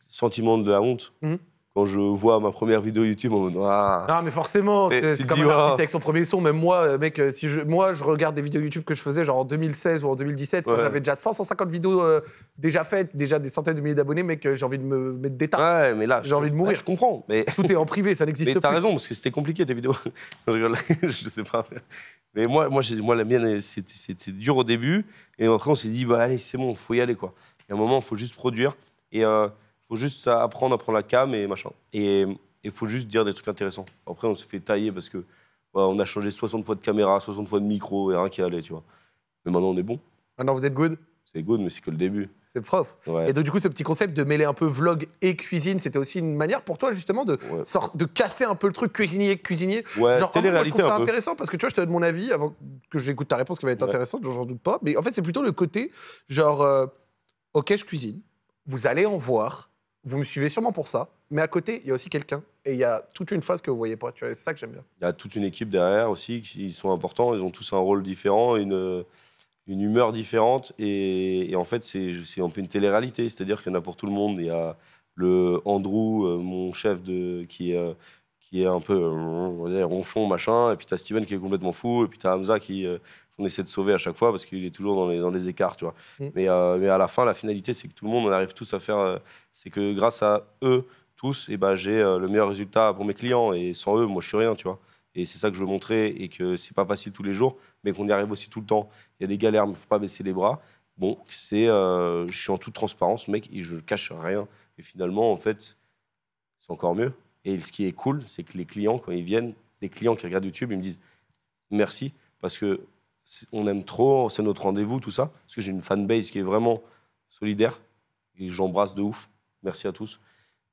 sentiment de la honte. Mhm quand je vois ma première vidéo YouTube me dit « ah. Non mais forcément, c'est comme un artiste avec son premier son. Même moi, euh, mec, euh, si je, moi je regarde des vidéos YouTube que je faisais genre en 2016 ou en 2017, quand j'avais déjà 100, 150 vidéos euh, déjà faites, déjà des centaines de milliers d'abonnés, mec, j'ai envie de me mettre d'état, Ouais, mais là, j'ai envie de mourir. je comprends, mais tout est en privé, ça n'existe pas. Mais t'as raison parce que c'était compliqué tes vidéos. je sais pas. Mais moi, moi, moi la mienne, c'était dur au début, et après on s'est dit bah allez c'est bon, faut y aller quoi. Il y a un moment, il faut juste produire et faut juste apprendre à prendre la cam et machin. Et il faut juste dire des trucs intéressants. Après, on se fait tailler parce que bah, on a changé 60 fois de caméra, 60 fois de micro et rien qui allait, tu vois. Mais maintenant, on est bon. Maintenant, vous êtes good C'est good, mais c'est que le début. C'est prof. Et donc, du coup, ce petit concept de mêler un peu vlog et cuisine, c'était aussi une manière pour toi, justement, de, de casser un peu le truc cuisinier, cuisinier. Ouais, genre, oh, je trouve ça intéressant parce que, tu vois, je te donne mon avis avant que j'écoute ta réponse qui va être intéressante, j'en doute pas. Mais en fait, c'est plutôt le côté, genre, euh, OK, je cuisine, vous allez en voir, vous me suivez sûrement pour ça, mais à côté, il y a aussi quelqu'un. Et il y a toute une phase que vous voyez pas. c'est ça que j'aime bien. Il y a toute une équipe derrière aussi qui sont importants. Ils ont tous un rôle différent, une, une humeur différente. Et, en fait, c'est, un peu une télé-réalité. C'est-à-dire qu'il y en a pour tout le monde. Il y a le Andrew, euh, mon chef, de, qui, est, euh, qui est un peu euh, ronchon, machin. Et puis tu as Steven qui est complètement fou. Et puis tu as Hamza qui on essaie de sauver à chaque fois parce qu'il est toujours dans les, dans les écarts, tu vois. Mm. Mais, euh, mais, à la fin, la finalité, c'est que tout le monde, on arrive tous à faire. Euh, c'est que grâce à eux tous, et eh ben, j'ai euh, le meilleur résultat pour mes clients. Et sans eux, moi, je suis rien, tu vois. Et c'est ça que je veux montrer et que c'est pas facile tous les jours, mais qu'on y arrive aussi tout le temps. Il y a des galères, mais faut pas baisser les bras. Bon, c'est, je suis en toute transparence, mec, je ne cache rien. Et finalement, en fait, c'est encore mieux. Et ce qui est cool, c'est que les clients, quand ils viennent, des clients qui regardent YouTube, ils me disent merci parce que on aime trop, c'est notre rendez-vous, tout ça. Parce que j'ai une fanbase qui est vraiment solidaire et j'embrasse de ouf. Merci à tous.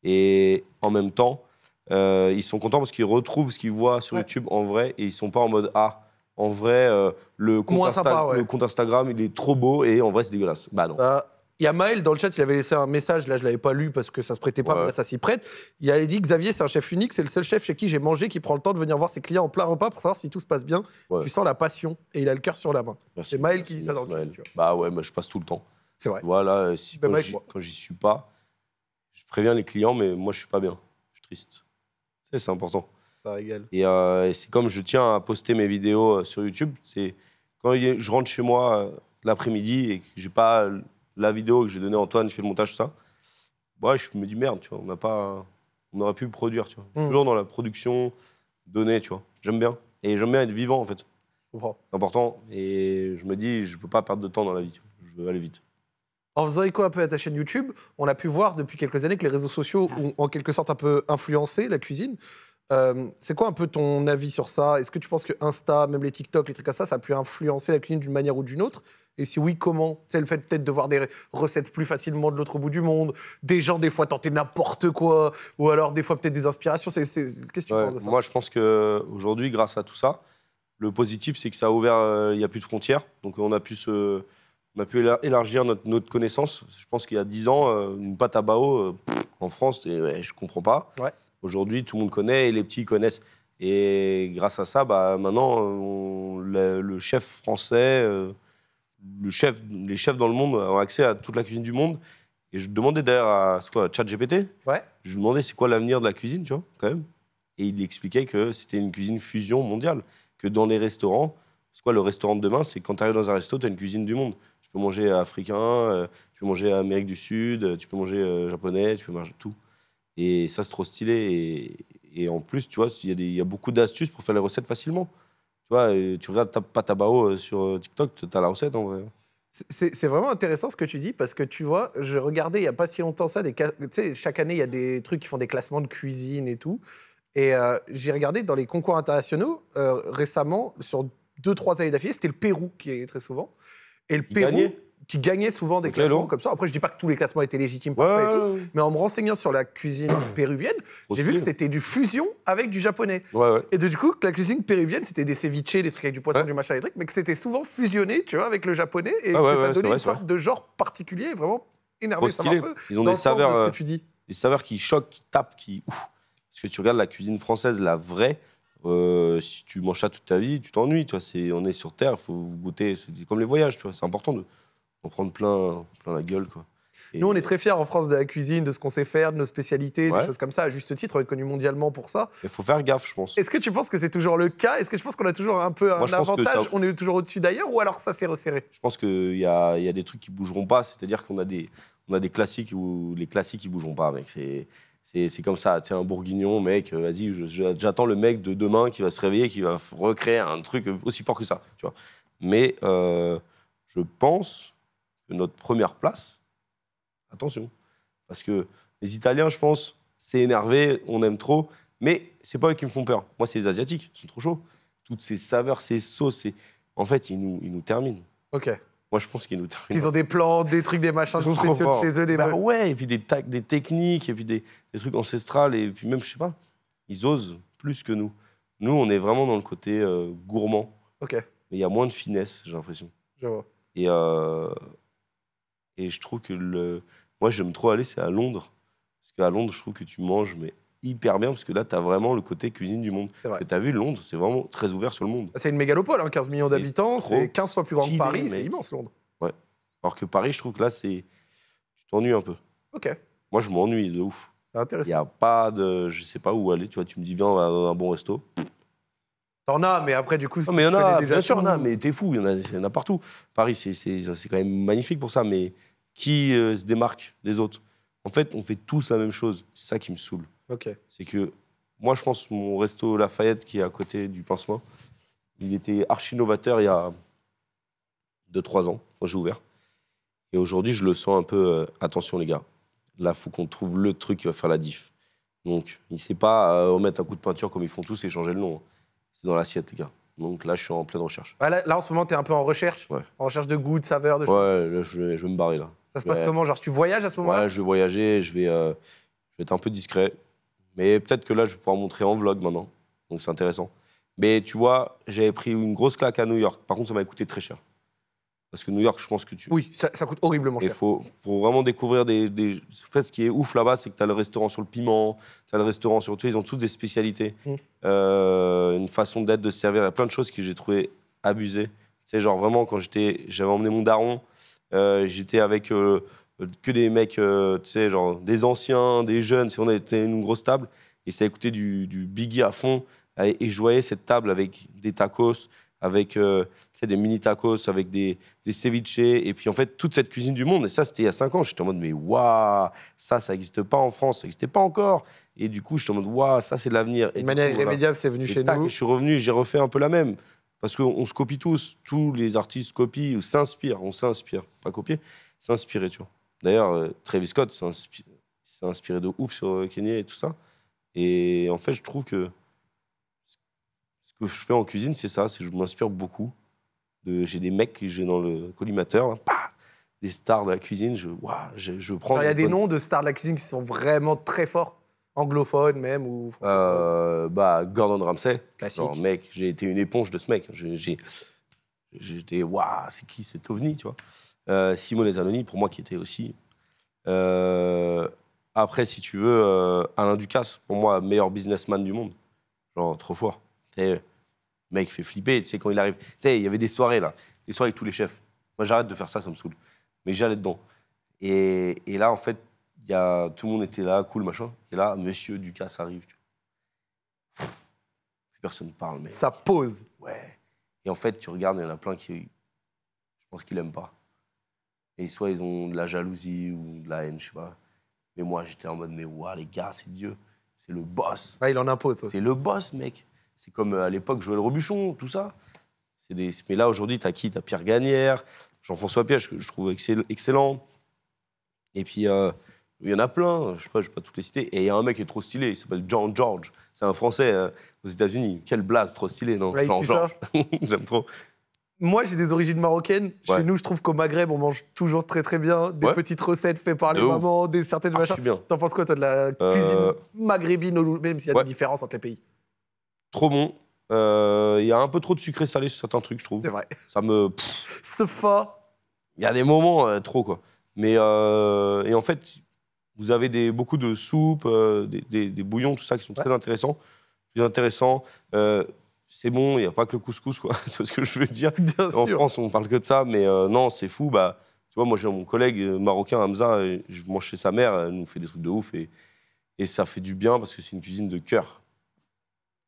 Et en même temps, euh, ils sont contents parce qu'ils retrouvent ce qu'ils voient sur YouTube en vrai et ils sont pas en mode ah. En vrai, euh, le, compte Instagram, il est trop beau et en vrai, c'est dégueulasse. Bah non. Euh, il y a Maël dans le chat, il avait laissé un message, là je ne l'avais pas lu parce que ça se prêtait pas, mais ça s'y prête. Il a dit Xavier, c'est un chef unique, c'est le seul chef chez qui j'ai mangé qui prend le temps de venir voir ses clients en plein repas pour savoir si tout se passe bien. Tu sens la passion et il a le cœur sur la main. Bah, c'est Maël bah, qui dit ça dans le chat. Bah ouais, je passe tout le temps. C'est vrai. Voilà, euh, si, quand j'y suis pas, je préviens les clients, mais moi je suis pas bien. Je suis triste. C'est important. Ça régale. Euh, et, c'est comme je tiens à poster mes vidéos euh, sur YouTube, c'est quand je rentre chez moi l'après-midi et que j'ai pas la vidéo que j'ai donnée à Antoine, je fais le montage, ça. Ouais, je me dis merde, tu vois, on n'a pas. On aurait pu produire, tu vois. Hmm. Toujours dans la production, donnée, tu vois. J'aime bien. Et j'aime bien être vivant, en fait. C'est important. Et je me dis, je ne peux pas perdre de temps dans la vie. Je veux aller vite. En faisant écho un peu à ta chaîne YouTube, on a pu voir depuis quelques années que les réseaux sociaux ah ont en quelque sorte un peu influencé la cuisine. Euh, c'est quoi un peu ton avis sur ça Est-ce que tu penses que Insta, même les TikTok, les trucs comme ça, ça a pu influencer la cuisine d'une manière ou d'une autre Et si oui, comment C'est le fait peut-être de voir des recettes plus facilement de l'autre bout du monde, des gens des fois tenter n'importe quoi, ou alors des fois peut-être des inspirations. Qu'est-ce que tu penses Moi, je pense qu'aujourd'hui, grâce à tout ça, le positif, c'est que ça a ouvert, euh, il n'y a plus de frontières, donc on a pu se... On a pu élargir notre, connaissance. Je pense qu'il y a 10 ans, euh, une pâte à bao, en France, je je comprends pas. Ouais. Aujourd'hui, tout le monde connaît et les petits connaissent. Et grâce à ça, bah, maintenant, le, chef français, euh, le chef, les chefs dans le monde ont accès à toute la cuisine du monde. Et je demandais d'ailleurs à, quoi, ChatGPT, ouais. je lui demandais c'est quoi l'avenir de la cuisine, tu vois, quand même. Et il expliquait que c'était une cuisine fusion mondiale, que dans les restaurants, c'est quoi le restaurant de demain C'est quand tu arrives dans un resto, tu as une cuisine du monde. Tu peux manger africain, euh, tu peux manger Amérique du Sud, euh, tu peux manger japonais, tu peux manger tout. Et ça, c'est trop stylé. Et, en plus, tu vois, il y, a beaucoup d'astuces pour faire les recettes facilement. Tu vois, euh, tu regardes ta pâte à bao euh, sur euh, TikTok, tu as la recette en vrai. C'est vraiment intéressant ce que tu dis parce que tu vois, je regardais il n'y a pas si longtemps ça, des, chaque année il y a des trucs qui font des classements de cuisine et tout. Et j'ai regardé dans les concours internationaux récemment, sur deux, trois années d'affilée, c'était le Pérou qui est très souvent. Et le il Pérou, qui gagnait souvent des classements comme ça. Après, je dis pas que tous les classements étaient légitimes, mais en me renseignant sur la cuisine péruvienne, j'ai vu que c'était du fusion avec du japonais. Et du coup, que la cuisine péruvienne, c'était des ceviches, des trucs avec du poisson, du machin électrique, mais que c'était souvent fusionné, tu vois, avec le japonais, et ça donnait une sorte de genre particulier, vraiment énervé. Ça un peu Ils ont des saveurs, ce euh, que tu dis. des saveurs qui choquent, qui tapent, qui Parce que tu regardes la cuisine française, la vraie, euh, si tu manges ça toute ta vie, tu t'ennuies. Toi, c'est, on est sur Terre, il faut goûter. C'est comme les voyages, tu vois. C'est important de va prendre plein, plein la gueule. Quoi. Nous, on est très fiers en France de la cuisine, de ce qu'on sait faire, de nos spécialités, des choses comme ça. À juste titre, on est mondialement pour ça. Il faut faire gaffe, je pense. Est-ce que tu penses que c'est toujours le cas Est-ce que tu penses qu'on a toujours un peu un avantage On est toujours au-dessus d'ailleurs ou alors ça s'est resserré Je pense qu'il y a, y a, des trucs qui bougeront pas. C'est-à-dire qu'on a des, on a des classiques où les classiques, ils bougeront pas, mec. C'est... C'est comme ça, Tu es un bourguignon, mec, euh, vas-y, j'attends le mec de demain qui va se réveiller, qui va recréer un truc aussi fort que ça, tu vois. Mais euh, je pense, notre première place, attention. Parce que les Italiens, je pense, c'est énervé, on aime trop, mais c'est pas eux qui me font peur. Moi, c'est les Asiatiques, ils sont trop chauds. Toutes ces saveurs, ces sauces, en fait, ils nous, ils nous terminent. Ok. Moi, je pense qu'ils nous terminent. Ils ont des plans, des trucs, des machins spéciaux de chez eux, des. Bah ouais, et puis des, des techniques, et puis des, trucs ancestrales, et puis même, je sais pas, ils osent plus que nous. Nous, on est vraiment dans le côté euh, gourmand. Ok. Mais il y a moins de finesse, j'ai l'impression. Je vois. Et euh, et je trouve que le. Moi, j'aime trop aller, c'est à Londres. Parce qu'à Londres, je trouve que tu manges, mais hyper bien parce que là, tu as vraiment le côté cuisine du monde. Tu as vu, Londres, c'est vraiment très ouvert sur le monde. Ah, c'est une mégalopole, 15 hein, millions d'habitants, c'est 15 fois plus grand que Paris, c'est immense Londres. Ouais. Alors que Paris, je trouve que là, c'est. Tu t'ennuies un peu. Ok. Moi, je m'ennuie de ouf. C'est intéressant. Il n'y a pas de. Je sais pas où aller, tu vois, tu me dis, viens dans un bon resto. T'en as, mais après, du coup, non, mais y en a, Bien sûr, en a, mais t'es fou, il y, en a, y en a partout. Paris, c'est quand même magnifique pour ça, mais qui euh, se démarque des autres. En fait, on fait tous la même chose. C'est ça qui me saoule. Ok. C'est que moi, je pense mon resto Lafayette, qui est à côté du Pincement, il était archi novateur il y a 2-3 ans, quand j'ai ouvert. Et aujourd'hui, je le sens un peu. Euh, attention, les gars, là, faut qu'on trouve le truc qui va faire la diff. Donc, il ne sait pas remettre euh, un coup de peinture comme ils font tous et changer le nom. Hein. C'est dans l'assiette, les gars. Donc là, je suis en pleine recherche. là, en ce moment, tu es un peu en recherche En recherche de goût, de saveur, de choses. Ouais, je vais me barrer là. Ça se passe comment Genre, tu voyages à ce moment-là Ouais, je vais voyager, je vais, euh, je vais être un peu discret. Mais peut-être que là, je vais pouvoir montrer en vlog maintenant. Donc, c'est intéressant. Mais tu vois, j'avais pris une grosse claque à New York. Par contre, ça m'a coûté très cher. Parce que New York, je pense que tu. Oui, ça, coûte horriblement cher. Il faut, pour vraiment découvrir des, En fait, ce qui est ouf là-bas, c'est que tu as le restaurant sur le piment, tu as le restaurant sur. tout. ils ont toutes des spécialités. Mm. Euh, une façon d'être, de servir. Il y a plein de choses que j'ai trouvées abusées. Tu sais, genre vraiment, quand j'étais. J'avais emmené mon daron euh, j'étais avec euh, que des mecs, euh, tu sais, genre des anciens, des jeunes, si on était une grosse table, et ça écoutait du, du Biggie à fond, et, je voyais cette table avec des tacos, avec des mini tacos, avec des, des ceviches, et puis en fait, toute cette cuisine du monde, et ça, c'était il y a 5 ans, j'étais en mode, mais waouh, ça, ça n'existe pas en France, ça n'existait pas encore, et du coup, je suis en mode, waouh, ça, c'est de l'avenir. De manière irrémédiable, c'est venu chez nous. je suis revenu, j'ai refait un peu la même. Parce qu'on se copie tous, tous les artistes copient ou s'inspirent, on s'inspire, pas copier, s'inspirer, tu vois. D'ailleurs, euh, Travis Scott s'est inspiré de ouf sur euh, Kenny et tout ça. Et en fait, je trouve que ce que je fais en cuisine, c'est ça, c'est que je m'inspire beaucoup. De, j'ai des mecs que j'ai dans le collimateur, hein, des stars de la cuisine, je, je, prends... Il y a des noms de stars de la cuisine qui sont vraiment très forts anglophone même ou euh, Bah Gordon Ramsay. Classique. mec, j'ai été une éponge de ce mec. J'étais waouh, c'est qui cet ovni, tu vois euh, Simone Zanoni pour moi qui était aussi. Euh, après, si tu veux, euh, Alain Ducasse pour moi meilleur businessman du monde. Genre trop fort. mec fait flipper. Tu sais quand il arrive. Tu il y avait des soirées là, des soirées avec tous les chefs. Moi, j'arrête de faire ça, ça me saoule. Mais j'allais dedans. Et, et là, en fait, y a, tout le monde était là, cool, machin. Et là, Monsieur Ducasse arrive. Tu plus personne parle, mais. Ça pose. Ouais. Et en fait, tu regardes, il y en a plein qui. Je pense qu'ils l'aiment pas. Et soit ils ont de la jalousie ou de la haine, je sais pas. Mais moi, j'étais en mode, mais waouh, les gars, c'est Dieu. C'est le boss. Ouais, il en impose. C'est le boss, mec. C'est comme euh, à l'époque, Joël Robuchon, tout ça. Des... Mais là, aujourd'hui, t'as qui T'as Pierre Gagnère, Jean-François Piège, que je trouve excellent. Et puis, euh, il y en a plein, je sais pas, je vais pas toutes les citer. Et il y a un mec qui est trop stylé, il s'appelle jean George. C'est un Français euh, aux États-Unis. Quel blaze, trop stylé, non Jean George. J'aime trop. Moi, j'ai des origines marocaines. Chez nous, je trouve qu'au Maghreb, on mange toujours très très bien des petites recettes faites par les mamans, des certaines machines' machins. T'en penses quoi, toi, de la euh, cuisine maghrébine, au même s'il y a des différences entre les pays Trop bon. Euh, il y a un peu trop de sucré salé sur certains trucs, je trouve. C'est vrai. Ça me. se Ce fa. Il y a des moments trop, quoi. Mais. et en fait, vous avez des, beaucoup de soupes, euh, des, bouillons, tout ça, qui sont très intéressants. Plus intéressant, euh, c'est bon, il n'y a pas que le couscous, quoi. c'est ce que je veux dire. en France, on parle que de ça, mais euh, non, c'est fou. Bah, tu vois, moi, j'ai mon collègue marocain, Hamza, je mange chez sa mère, elle nous fait des trucs de ouf, et, et ça fait du bien parce que c'est une cuisine de cœur.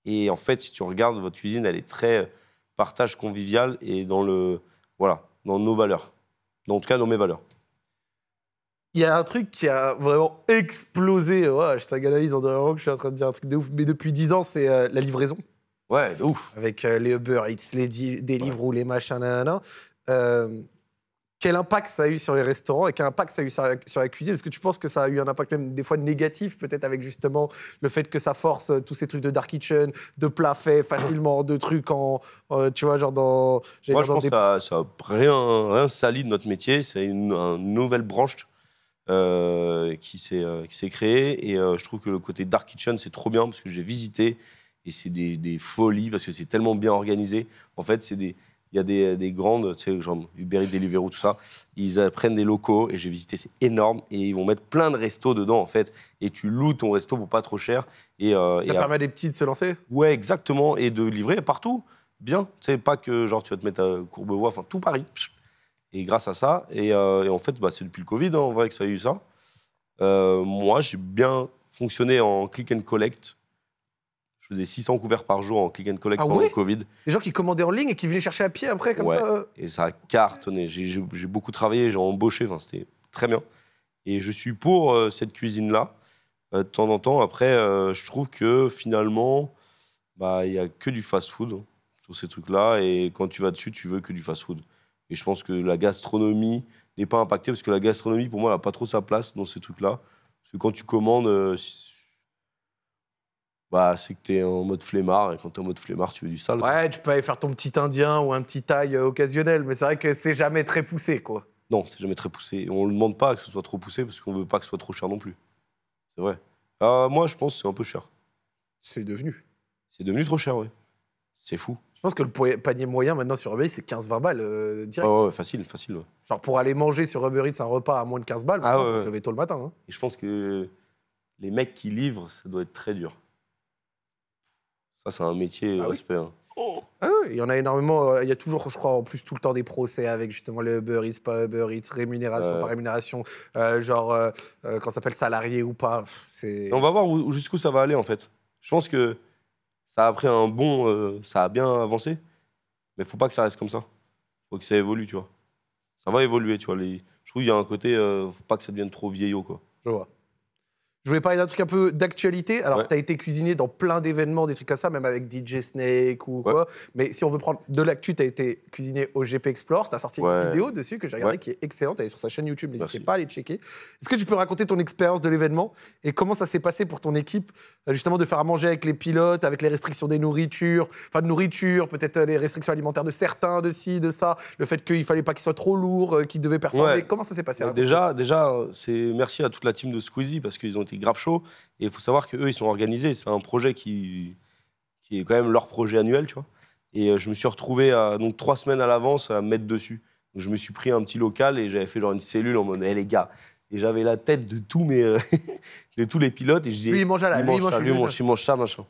Et en fait, si tu regardes, votre cuisine, elle est très partage convivial et dans le. Voilà, dans nos valeurs. Dans, en tout cas, dans mes valeurs il y a un truc qui a vraiment explosé. Ouais, oh, t'ai analyse en dehors je suis en train de dire un truc de ouf. Mais depuis 10 ans, c'est euh, la livraison. Ouais, de ouf. Avec euh, les Uber Eats, les délivres ou les machins, euh, quel impact ça a eu sur les restaurants et quel impact ça a eu sur la cuisine Est-ce que tu penses que ça a eu un impact même des fois négatif, peut-être avec justement le fait que ça force tous ces trucs de dark kitchen, de plats faits facilement, de trucs en, tu vois, genre dans. Moi, je pense que ça, rien, rien sali de notre métier. C'est une, une nouvelle branche euh, euh, qui s'est créé. Et euh, je trouve que le côté Dark Kitchen, c'est trop bien parce que j'ai visité et c'est des, des, folies parce que c'est tellement bien organisé. En fait, c'est des. Il y a des, des grandes, tu sais, genre Uber Eats, Deliveroo, tout ça. Ils prennent des locaux et j'ai visité, c'est énorme. Et ils vont mettre plein de restos dedans, en fait. Et tu loues ton resto pour pas trop cher. Et, ça permet à des petits de se lancer Ouais, exactement. Et de livrer partout. Bien. Tu sais, pas que genre tu vas te mettre à Courbevoie, enfin tout Paris. Et grâce à ça, euh, et, en fait, bah, c'est depuis le Covid, on hein, en vrai, que ça a eu ça. Euh, moi, j'ai bien fonctionné en click and collect. Je faisais 600 couverts par jour en click and collect ah pendant le Covid. Les gens qui commandaient en ligne et qui venaient chercher à pied après, comme ouais. ça. Euh. Et ça a cartonné. J'ai beaucoup travaillé, j'ai embauché. c'était très bien. Et je suis pour cette cuisine-là. de temps en temps, après, je trouve que finalement, bah, il n'y a que du fast-food tous hein, sur ces trucs-là. Et quand tu vas dessus, tu veux que du fast-food. Et je pense que la gastronomie n'est pas impactée parce que la gastronomie, pour moi, n'a pas trop sa place dans ces trucs-là. Parce que quand tu commandes, euh, bah, c'est que tu es en mode flemmard. Et quand tu es en mode flemmard, tu veux du sale. Ouais, tu peux aller faire ton petit indien ou un petit taille euh, occasionnel. Mais c'est vrai que c'est jamais très poussé, quoi. Non, c'est jamais très poussé. On ne demande pas que ce soit trop poussé parce qu'on ne veut pas que ce soit trop cher non plus. C'est vrai. Euh, moi, je pense que c'est un peu cher. C'est devenu. C'est devenu trop cher, oui. C'est fou. Je pense que le panier moyen maintenant sur Uber Eats, c'est 15-20 balles euh, direct. Oh, facile, facile. Genre pour aller manger sur Uber Eats un repas à moins de 15 balles, ah il se lever tôt le matin. Hein. Et je pense que les mecs qui livrent, ça doit être très dur. Ça, c'est un métier ah respect. Hein. Oh. Ah il y en a énormément. Euh, il y a toujours, je crois, en plus tout le temps des procès avec justement le Uber Eats, pas Uber Eats, rémunération, par rémunération, euh, genre quand ça s'appelle salarié ou pas. On va voir jusqu'où ça va aller en fait. Je pense que ça a pris un bon. Euh, ça a bien avancé. Mais faut pas que ça reste comme ça. Faut que ça évolue, tu vois. Ça va évoluer, tu vois. Je trouve qu'il y a un côté. Euh, faut pas que ça devienne trop vieillot, quoi. Je vois. Je voulais parler d'un truc un peu d'actualité. Alors, tu as été cuisiné dans plein d'événements, des trucs comme ça, même avec DJ Snake ou quoi. Mais si on veut prendre de l'actu, tu as été cuisiné au GP Explore. Tu as sorti une vidéo dessus que j'ai regardée qui est excellente. Elle est sur sa chaîne YouTube, n'hésitez pas à aller checker. Est-ce que tu peux raconter ton expérience de l'événement et comment ça s'est passé pour ton équipe, euh, justement, de faire à manger avec les pilotes, avec les restrictions des nourritures, enfin de nourriture, peut-être euh, les restrictions alimentaires de certains, de ci, de ça, le fait qu'il fallait pas qu'ils soient trop lourds, euh, qu'ils devaient performer. Comment ça s'est passé Déjà, déjà c'est merci à toute la team de Squeezie parce qu'ils ont grave chaud. Et il faut savoir qu'eux, ils sont organisés. C'est un projet qui, qui est quand même leur projet annuel, tu vois. Et euh, je me suis retrouvé donc trois semaines à l'avance à mettre dessus. je me suis pris un petit local et j'avais fait genre une cellule en mode, hé eh, les gars. Et j'avais la tête de tous, mes euh, de tous les pilotes. Et je disais, lui, il mange à la, lui, mange, lui, ça, lui, ça, machin.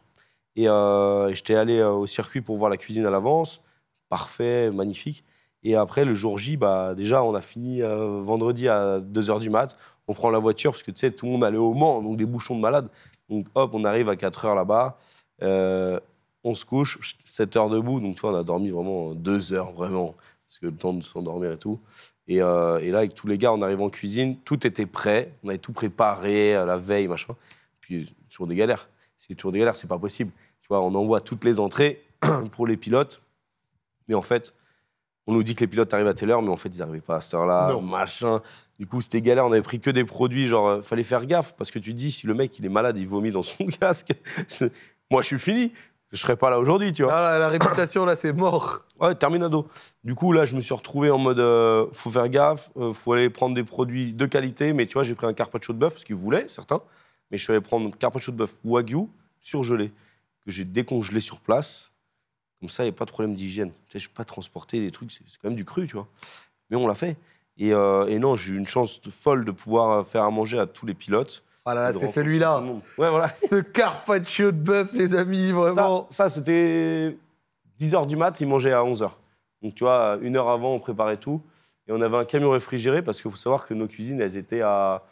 Et euh, j'étais allé au circuit pour voir la cuisine à l'avance. Parfait, magnifique. Et après, le jour J, bah, déjà, on a fini euh, vendredi à 2h du mat. On prend la voiture parce que tu sais, tout le monde allait au Mans, donc des bouchons de malade. Donc hop, on arrive à 4h là-bas. Euh, on se couche, 7h debout. Donc tu vois, on a dormi vraiment 2 h vraiment, parce que le temps de s'endormir et tout. Et, euh, et, là, avec tous les gars, on arrive en cuisine, tout était prêt, on avait tout préparé la veille, machin. Puis, toujours des galères. C'est toujours des galères, c'est pas possible. Tu vois, on envoie toutes les entrées pour les pilotes. Mais en fait, on nous dit que les pilotes arrivent à telle heure, mais en fait, ils n'arrivaient pas à cette heure-là, machin. Du coup, c'était galère. On avait pris que des produits, genre, euh, fallait faire gaffe, parce que tu dis, si le mec, il est malade, il vomit dans son casque, moi, je suis fini. Je serais pas là aujourd'hui, tu vois. Ah, la réputation, là, c'est mort. Ouais, terminado. Du coup, là, je me suis retrouvé en mode, il euh, faut faire gaffe, euh, faut aller prendre des produits de qualité. Mais tu vois, j'ai pris un carpaccio de bœuf, parce qu'ils voulaient, certains. Mais je suis allé prendre un carpaccio de bœuf wagyu surgelé, que j'ai décongelé sur place donc ça, il n'y a pas de problème d'hygiène. je ne peux pas transporter des trucs, c'est quand même du cru, tu vois. Mais on l'a fait. Et, euh, non, j'ai eu une chance folle de pouvoir euh, faire à manger à tous les pilotes. Ah là là, c'est celui-là. Ouais, voilà. Ce carpaccio de bœuf, les amis, vraiment. Ça, c'était 10h du mat, ils mangeaient à 11h. Donc, tu vois, une heure avant, on préparait tout. Et on avait un camion réfrigéré parce qu'il faut savoir que nos cuisines, elles étaient à,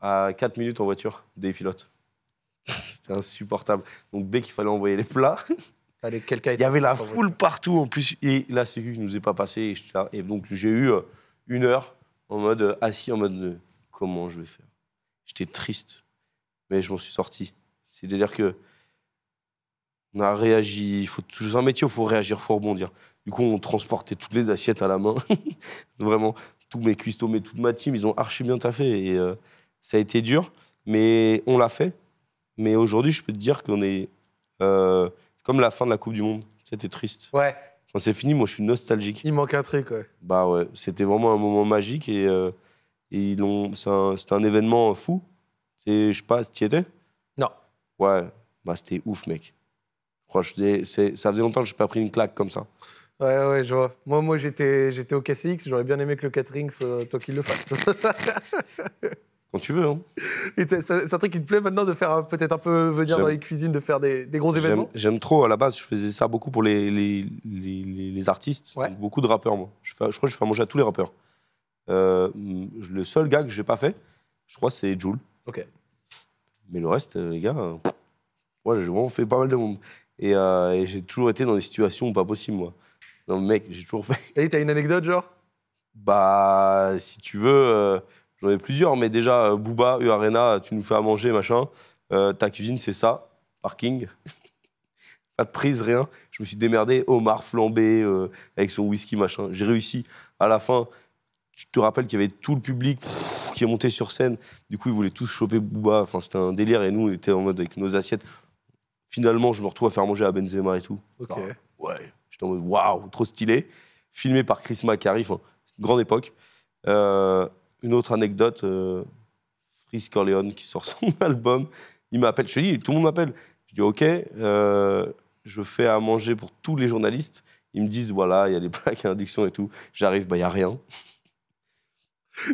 à 4 minutes en voiture des pilotes. c'était insupportable. Donc, dès qu'il fallait envoyer les plats, il y avait la foule partout en plus. Et la Sécu qui nous est pas passée. Et, donc j'ai eu euh, une heure en mode euh, assis, en mode euh, comment je vais faire. J'étais triste, mais je m'en suis sorti. C'est-à-dire que on a réagi. Il faut toujours un métier, il faut réagir, fort, faut rebondir. Du coup, on transportait toutes les assiettes à la main. Vraiment, tous mes cuistots, mais toute ma team, ils ont archi bien taffé. Et ça a été dur, mais on l'a fait. Mais aujourd'hui, je peux te dire qu'on est comme la fin de la Coupe du Monde. C'était triste. Ouais. Quand c'est fini, moi, je suis nostalgique. Il manque un truc, ouais. Bah ouais, c'était vraiment un moment magique et, euh, ils c'est un, c'était un événement fou. C'est, je sais pas, t'y étais Non. Ouais, bah c'était ouf, mec. c'est, ça faisait longtemps que je n'ai pas pris une claque comme ça. Ouais, ouais, je vois. Moi, moi j'étais, j'étais au KCX, j'aurais bien aimé que le catering soit euh, toi qui le fasse. Quand tu veux. Hein. c'est un truc qui te plaît maintenant de faire euh, peut-être un peu venir dans les cuisines, de faire des, des gros événements J'aime trop. À la base, je faisais ça beaucoup pour les, les, les, les, artistes, beaucoup de rappeurs, moi. Je, crois que je fais à manger à tous les rappeurs. Euh, le seul gars que j'ai pas fait, je crois, c'est Jules. Ok. Mais le reste, euh, les gars, euh, j'ai vraiment fait pas mal de monde. Et, et j'ai toujours été dans des situations pas possibles, moi. Non, mec, j'ai toujours fait. Et t'as une anecdote, genre Bah, si tu veux J'en avais plusieurs, mais déjà, euh, Booba, U-Arena, tu nous fais à manger, machin. Euh, ta cuisine, c'est ça. Parking. pas de prise, rien. Je me suis démerdé, Omar flambé, euh, avec son whisky, machin. J'ai réussi. À la fin, tu te rappelles qu'il y avait tout le public qui est monté sur scène. Du coup, ils voulaient tous choper Booba. Enfin, c'était un délire. Et nous, on était en mode avec nos assiettes. Finalement, je me retrouve à faire manger à Benzema et tout. Ok. Bah, ouais. J'étais en mode, waouh, trop stylé. Filmé par Chris McCarry. Enfin, grande époque. Euh, une autre anecdote, euh, Corleone qui sort son album, il m'appelle, je lui dis, tout le monde m'appelle. Je dis, ok, euh, je fais à manger pour tous les journalistes. Ils me disent, voilà, il y a des plaques à induction et tout. J'arrive, bah, il n'y a rien.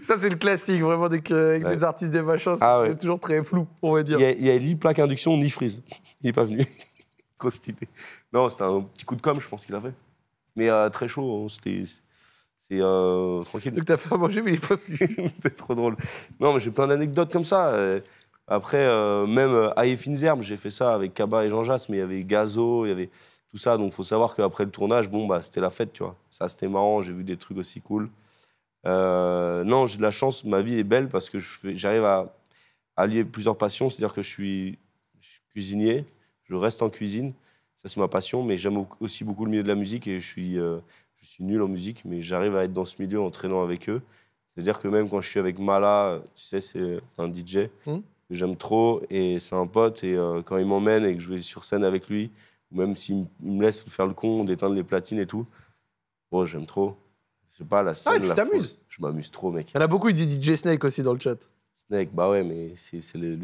Ça, c'est le classique, vraiment, avec des artistes des machins, ah c'est toujours très flou, on va dire. Il n'y a ni plaque à induction, ni frise. Il n'est pas venu. Costillé. Non, c'était un petit coup de com', je pense qu'il avait, Mais euh, très chaud, hein, c'était c'est euh, tranquille. t'as fait à manger, mais il n'est pas venu. c'est trop drôle. Non, mais j'ai plein d'anecdotes comme ça. Euh. Après, euh, même à herbes », j'ai fait ça avec Kaba et Jean jas mais il y avait Gazo, il y avait tout ça. Donc faut savoir qu'après le tournage, bon, bah, c'était la fête, tu vois. Ça, c'était marrant, j'ai vu des trucs aussi cool. Euh, non, j'ai de la chance, ma vie est belle parce que j'arrive à allier plusieurs passions. C'est-à-dire que je suis, cuisinier, je reste en cuisine, ça c'est ma passion, mais j'aime aussi beaucoup le milieu de la musique et je suis, je suis nul en musique, mais j'arrive à être dans ce milieu en traînant avec eux. C'est-à-dire que même quand je suis avec Mala, tu sais, c'est un DJ hmm. que j'aime trop et c'est un pote. Et euh, quand il m'emmène et que je vais sur scène avec lui, même s'il me laisse faire le con, d'éteindre les platines et tout, oh, j'aime trop. C'est pas, la ah, scène. Ah, tu t'amuses Je m'amuse trop, mec. Il y en a beaucoup, il dit DJ Snake aussi dans le chat. Snake, bah ouais, mais lui,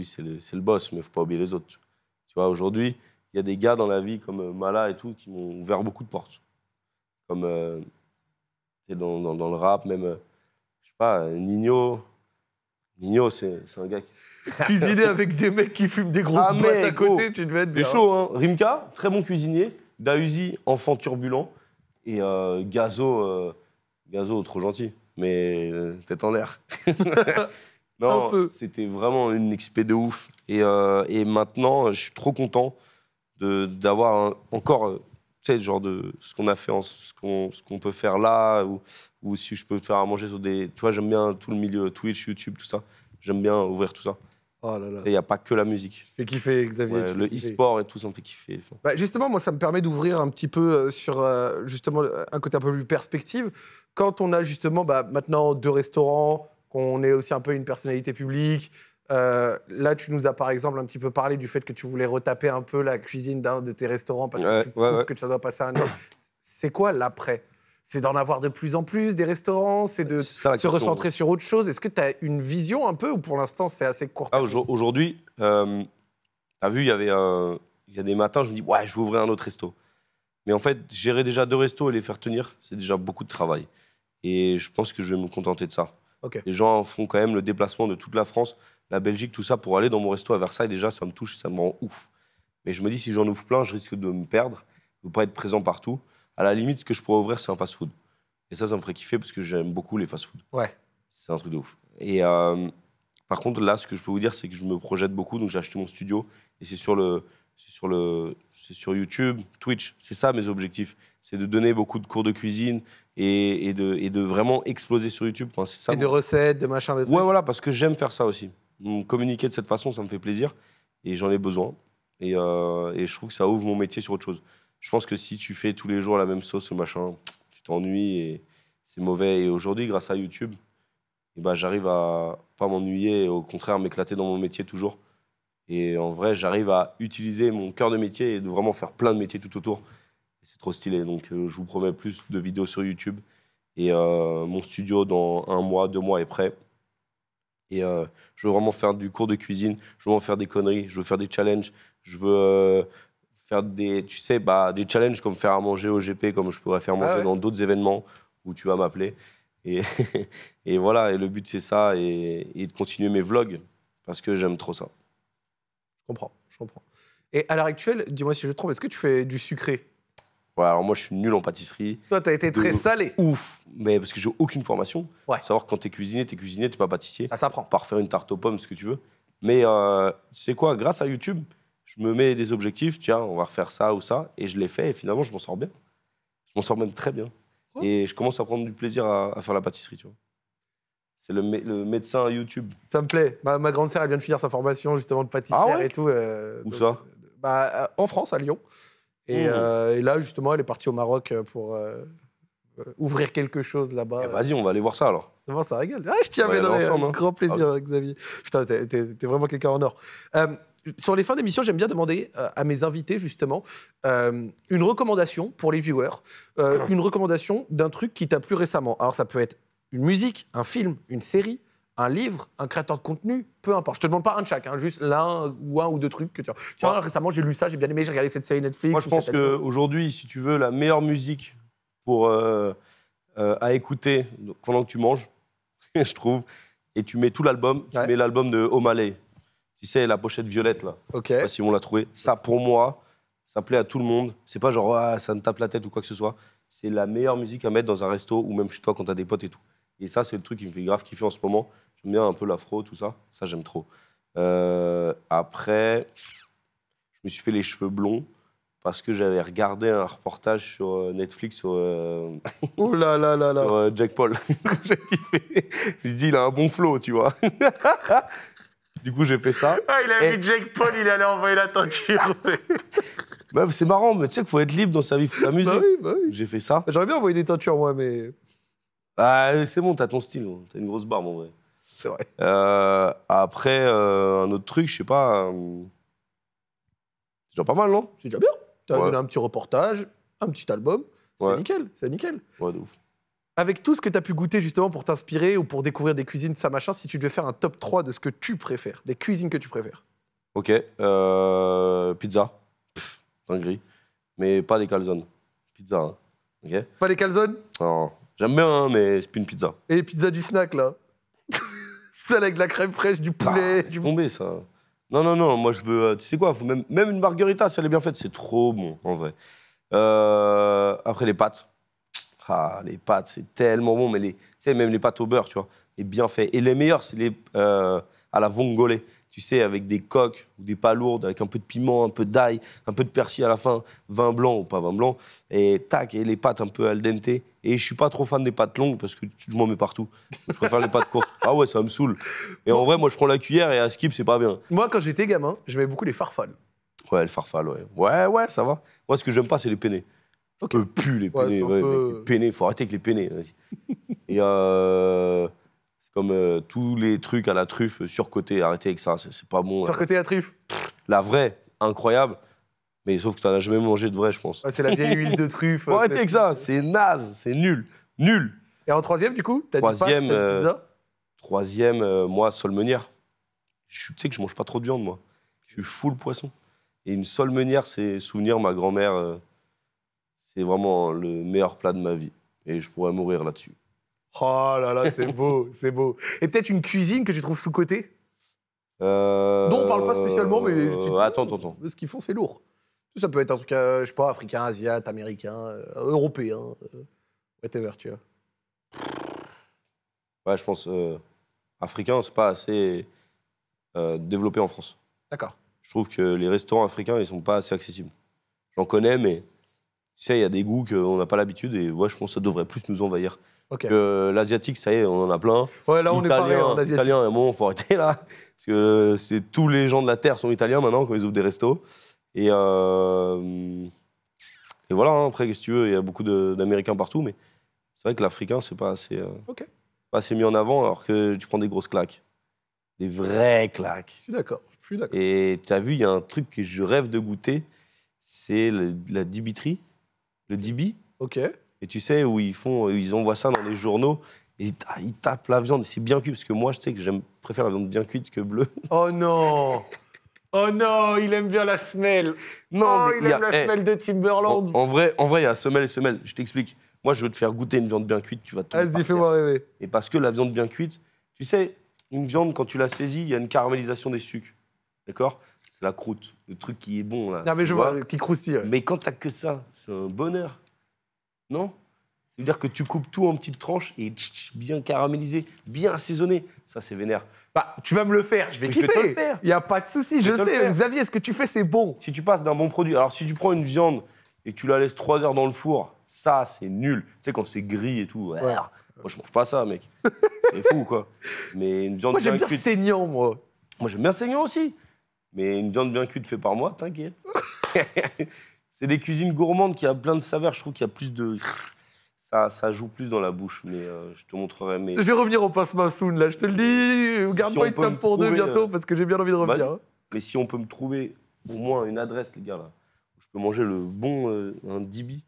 c'est le, c'est le, boss, mais faut pas oublier les autres. Tu vois, aujourd'hui, il y a des gars dans la vie comme euh, Mala et tout qui m'ont ouvert beaucoup de portes comme euh, dans, le rap, même, euh, je sais pas, euh, Nino. Nino, c'est un gars qui. Cuisiner avec des mecs qui fument des grosses ah, à oh. côté, tu devais être bien. C'est chaud, hein. Rimka, très bon cuisinier. Dausi, enfant turbulent. Et Gazo, Gazo, trop gentil, mais tête en l'air. non, c'était vraiment une XP de ouf. Et, et maintenant, je suis trop content d'avoir encore sais, genre de ce qu'on a fait, en, ce qu'on peut faire là, ou, ou, si je peux faire à manger sur des. Tu vois, j'aime bien tout le milieu Twitch, YouTube, tout ça. J'aime bien ouvrir tout ça. il oh n'y a pas que la musique. Fait kiffer, Xavier. le e-sport et tout, ça me fait kiffer. Bah, justement, moi, ça me permet d'ouvrir un petit peu euh, sur euh, justement un côté un peu plus perspective. Quand on a justement bah, maintenant deux restaurants, qu'on est aussi un peu une personnalité publique, euh, là, tu nous as par exemple un petit peu parlé du fait que tu voulais retaper un peu la cuisine d'un de tes restaurants parce que tu trouves que ça doit passer un an. C'est quoi l'après C'est d'en avoir de plus en plus des restaurants C'est de se recentrer sur autre chose Est-ce que tu as une vision un peu ou pour l'instant c'est assez court ah, Aujourd'hui, euh, tu as vu, il y avait y a des matins, je me dis, ouais, je vais ouvrir un autre resto. Mais en fait, gérer déjà deux restos et les faire tenir, c'est déjà beaucoup de travail. Et je pense que je vais me contenter de ça. Les gens font quand même le déplacement de toute la France la Belgique, tout ça, pour aller dans mon resto à Versailles, déjà, ça me touche, ça me rend ouf. Mais je me dis, si j'en ouvre plein, je risque de me perdre, de ne pas être présent partout. À la limite, ce que je pourrais ouvrir, c'est un fast-food. Et ça, ça me ferait kiffer parce que j'aime beaucoup les fast-food. Ouais. C'est un truc de ouf. Et euh, par contre, là, ce que je peux vous dire, c'est que je me projette beaucoup. Donc, j'ai acheté mon studio et c'est sur sur, sur YouTube, Twitch, c'est ça mes objectifs. C'est de donner beaucoup de cours de cuisine et, de, vraiment exploser sur YouTube. et de recettes, de machin, trucs. Ouais, voilà, parce que j'aime faire ça aussi communiquer de cette façon, ça me fait plaisir et j'en ai besoin. Euh, et, je trouve que ça ouvre mon métier sur autre chose. Je pense que si tu fais tous les jours la même sauce, machin, tu t'ennuies et c'est mauvais. Et aujourd'hui, grâce à YouTube, eh ben, j'arrive à pas m'ennuyer au contraire m'éclater dans mon métier toujours. Et en vrai, j'arrive à utiliser mon cœur de métier et de vraiment faire plein de métiers tout autour. C'est trop stylé. Donc, euh, je vous promets plus de vidéos sur YouTube. Et euh, mon studio, dans un mois, deux mois, est prêt. Et euh, je veux vraiment faire du cours de cuisine, je veux en faire des conneries, je veux faire des challenges, je veux euh, faire des, tu sais, bah, des challenges comme faire à manger au GP, comme je pourrais faire ah manger dans d'autres événements où tu vas m'appeler. Et, voilà, et le but c'est ça, et, et, de continuer mes vlogs, parce que j'aime trop ça. Je comprends, je comprends. Et à l'heure actuelle, dis-moi si je te trompe, est-ce que tu fais du sucré alors moi, je suis nul en pâtisserie. Toi, t'as été très salé. Ouf Mais parce que j'ai aucune formation. Savoir quand t'es cuisinier, t'es cuisinier, t'es pas pâtissier. Ça s'apprend. Par faire une tarte aux pommes, ce que tu veux. Mais euh, c'est quoi Grâce à YouTube, je me mets des objectifs. Tiens, on va refaire ça ou ça. Et je l'ai fait. Et finalement, je m'en sors bien. Je m'en sors même très bien. Et je commence à prendre du plaisir à, faire la pâtisserie, tu vois. C'est le, médecin YouTube. Ça me plaît. Ma, grande sœur, elle vient de finir sa formation justement de pâtissière ah et tout. Euh, Où ça euh, bah, euh, En France, à Lyon. Mmh. Euh, et, là, justement, elle est partie au Maroc euh, pour euh, ouvrir quelque chose là-bas. Eh, vas-y, on va aller voir ça alors. ça va ça régale Ah, je t'y Ensemble, hein. Grand plaisir, Xavier. Putain, t'es vraiment quelqu'un en or. sur les fins d'émission, j'aime bien demander à mes invités, justement, une recommandation pour les viewers, une recommandation d'un truc qui t'a plu récemment. Alors, ça peut être une musique, un film, une série, un livre, un créateur de contenu, peu importe. Je te demande pas un de chaque, hein, juste l'un ou un ou deux trucs que tu. récemment j'ai lu ça, j'ai bien aimé, j'ai regardé cette série Netflix. Moi je pense qu'aujourd'hui, si tu veux la meilleure musique pour euh, euh, à écouter pendant que tu manges, je trouve, et tu mets tout l'album, tu mets l'album de O'Malley. Tu sais la pochette violette là. Ok. sais pas si on l'a trouvé. Ça pour moi, ça plaît à tout le monde. C'est pas genre ah, ça me tape la tête ou quoi que ce soit. C'est la meilleure musique à mettre dans un resto ou même chez toi quand t'as des potes et tout. Et ça, c'est le truc qui me fait grave kiffer en ce moment. J'aime bien un peu l'afro, tout ça. Ça, j'aime trop. Euh, après, je me suis fait les cheveux blonds parce que j'avais regardé un reportage sur euh, Netflix sur, euh, oh là là là sur Jack Paul. je me suis dit, il a un bon flow, tu vois. du coup, j'ai fait ça. Ah, il a vu Jack Paul, il allait envoyer la teinture. Bah, c'est marrant, mais tu sais qu'il faut être libre dans sa vie, il faut s'amuser. Bah bah j'ai fait ça. J'aurais bien envoyé des teintures, moi, mais... c'est bon, t'as ton style, hein. t'as une grosse barbe, en vrai. C'est vrai. Euh, après, euh, un autre truc, je sais pas. Euh, c'est déjà pas mal, non C'est déjà bien. T'as as donné un petit reportage, un petit album. C'est nickel, c'est nickel. Ouais, de ouf. Avec tout ce que tu as pu goûter justement pour t'inspirer ou pour découvrir des cuisines, ça machin, si tu devais faire un top 3 de ce que tu préfères, des cuisines que tu préfères. Ok. pizza. Pff, dinguerie. Mais pas des calzones. Pizza. Hein. Ok Pas les calzones Non. J'aime bien, hein, mais c'est plus une pizza. et les pizzas du snack là. Celle avec de la crème fraîche, du bah, poulet. du... bombé ça. Non, non, non, moi je veux. Euh, tu sais quoi, faut même, même une margarita, si elle est bien faite, c'est trop bon en vrai. Euh, après les pâtes. Ah, les pâtes, c'est tellement bon, mais les, tu sais, même les pâtes au beurre, tu vois, et bien fait. Et les meilleurs, c'est les euh, à la vongolée tu sais, avec des coques ou des lourdes, avec un peu de piment, un peu d'ail, un peu de persil à la fin, vin blanc ou pas vin blanc, et tac, et les pâtes un peu al dente. Et je suis pas trop fan des pâtes longues parce que je m'en mets partout. Je préfère les pâtes courtes. Ah ouais, ça me saoule. Et en vrai, moi, je prends la cuillère et à skip, c'est pas bien. Moi, quand j'étais gamin, j'aimais beaucoup les farfales. Ouais, les farfales, ouais. Ouais, ouais, ça va. Moi, ce que j'aime pas, c'est les peinés. Je peux plus les peinés. Ouais, faut arrêter avec les Il y a comme euh, tous les trucs à la truffe euh, surcotés, arrêtez avec ça, c'est pas bon. Euh, surcoté à la truffe La vraie, incroyable. Mais sauf que t'en as jamais mangé de vrai, je pense. c'est la vieille huile de truffe. arrêtez avec ça, c'est naze, c'est nul, nul. Et en troisième, du coup Troisième, troisième moi, solmenière. Tu sais que je mange pas trop de viande, moi. Je suis fou le poisson. Et une solmenière, c'est souvenir ma grand-mère. c'est vraiment le meilleur plat de ma vie. Et je pourrais mourir là-dessus. Oh là là, c'est beau, c'est beau. Et peut-être une cuisine que tu trouves sous-côté Dont euh, Non, on parle pas spécialement, mais. Euh, attends, attends, attends. Ce qu'ils font, c'est lourd. Tout Ça peut être en tout cas, je sais pas, africain, asiatique, américain, euh, européen, whatever, tu vois. Ouais, je pense. africain, c'est pas assez développé en France. D'accord. Je trouve que les restaurants africains, ils sont pas assez accessibles. J'en connais, mais tu sais, il y a des goûts qu'on n'a pas l'habitude et moi, je pense que ça devrait plus nous envahir. L'asiatique, ça y est, on en a plein. Ouais, là, on est Italien, à un moment, faut arrêter là. Parce que c'est, tous les gens de la Terre sont italiens maintenant quand ils ouvrent des restos. Et, euh, et voilà, hein, après, qu'est-ce que tu veux, il y a beaucoup d'Américains partout, mais c'est vrai que l'Africain, c'est pas assez, euh, pas assez mis en avant alors que tu prends des grosses claques. Des vraies claques. Je suis d'accord. Et tu as vu, il y a un truc que je rêve de goûter, c'est la dibiterie, le dibi. Ok. Et tu sais, où ils, font, euh, ils envoient ça dans les journaux. Et ils, tapent la viande, c'est bien cuit, parce que moi, je sais que j'aime préfère la viande bien cuite que bleue. Oh non Oh non, il aime bien la semelle Non, oh, il aime la eh, semelle de Timberland en, vrai, en vrai, il y a semelle et semelle. Je t'explique. Moi, je veux te faire goûter une viande bien cuite, tu vas tout. Vas-y, fais-moi rêver. Et parce que la viande bien cuite, tu sais, une viande, quand tu la saisis, il y a une caramélisation des sucres. D'accord C'est la croûte, le truc qui est bon là. Non, mais je vois, qui croustille. Mais quand t'as que ça, c'est un bonheur. Non cest veut dire que tu coupes tout en petites tranches et bien caramélisé, bien assaisonné. Ça, c'est vénère. Bah, tu vas me le faire, je vais kiffer. Je vais le faire. Il n'y a pas de souci, je, sais. Xavier, ce que tu fais, c'est bon. Si tu passes d'un bon produit, alors si tu prends une viande et que tu la laisses 3 heures dans le four, ça, c'est nul. Tu sais, quand c'est gris et tout. Moi, je mange pas ça, mec. c'est fou, quoi. Mais une viande moi, j'aime bien cuite... saignant, moi. Moi, j'aime bien saignant aussi. Mais une viande bien cuite fait par moi, t'inquiète. des cuisines gourmandes qui a plein de saveurs. Je trouve qu'il y a plus de. Ça, ça joue plus dans la bouche, mais euh, je te montrerai. Mais... Je vais revenir au pince soon, là, je te le dis. Garde pas une table pour deux bientôt, euh, parce que j'ai bien envie de revenir. Hein. mais si on peut me trouver au moins une adresse, les gars, là, où je peux manger le bon. Euh, un dibi.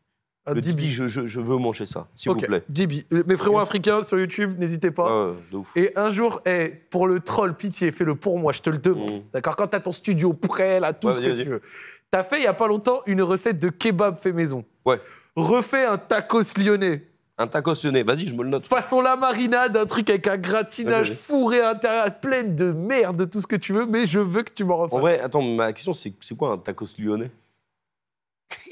Un dibi, je, veux manger ça, s'il vous plaît. Dibi. Mes frérots africains sur YouTube, n'hésitez pas. Ah Et un jour, hey, eh, pour le troll, pitié, fais-le pour moi, je te le demande. Mm. D'accord Quand t'as ton studio prêt, là, tout ce que tu veux. T'as fait il y a pas longtemps une recette de kebab fait maison. Ouais. Refais un tacos lyonnais. Un tacos lyonnais, vas-y, je me le note. Façon la marinade, un truc avec un gratinage fourré à l'intérieur, plein de merde, tout ce que tu veux, mais je veux que tu m'en refasses. En vrai, attends, ma question, c'est quoi un tacos lyonnais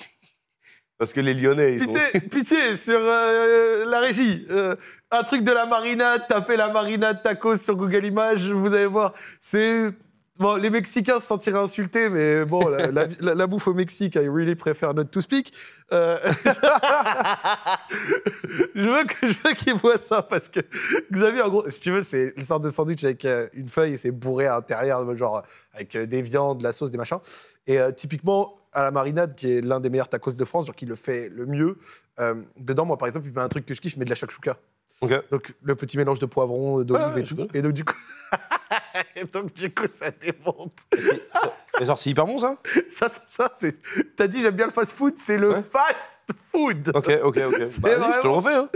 Parce que les Lyonnais, ils pitié, Pitié, sur euh, euh, la régie. Euh, un truc de la marinade, tapez la marinade tacos sur Google Images, vous allez voir. C'est Bon, les Mexicains se sentiraient insultés, mais bon, la, bouffe au Mexique, I really prefer not to speak. Euh, je veux que je qu'ils voient ça parce que Xavier, en gros, si tu veux, c'est le sorte de sandwich avec euh, une feuille et c'est bourré à l'intérieur, genre avec euh, des viandes, de la sauce, des machins. Et typiquement, à la marinade, qui est l'un des meilleurs tacos de France, genre qui le fait le mieux, dedans, moi par exemple, il met un truc que je kiffe, mais de la shakshuka. Donc le petit mélange de poivrons, d'olive et Et donc du coup. Donc, du coup, ça démonte. Mais genre, c'est hyper bon, ça Ça, ça, ça c'est. T'as dit, j'aime bien le fast food, c'est le fast food. Ok, ok, ok. Bah, je te le refais, hein.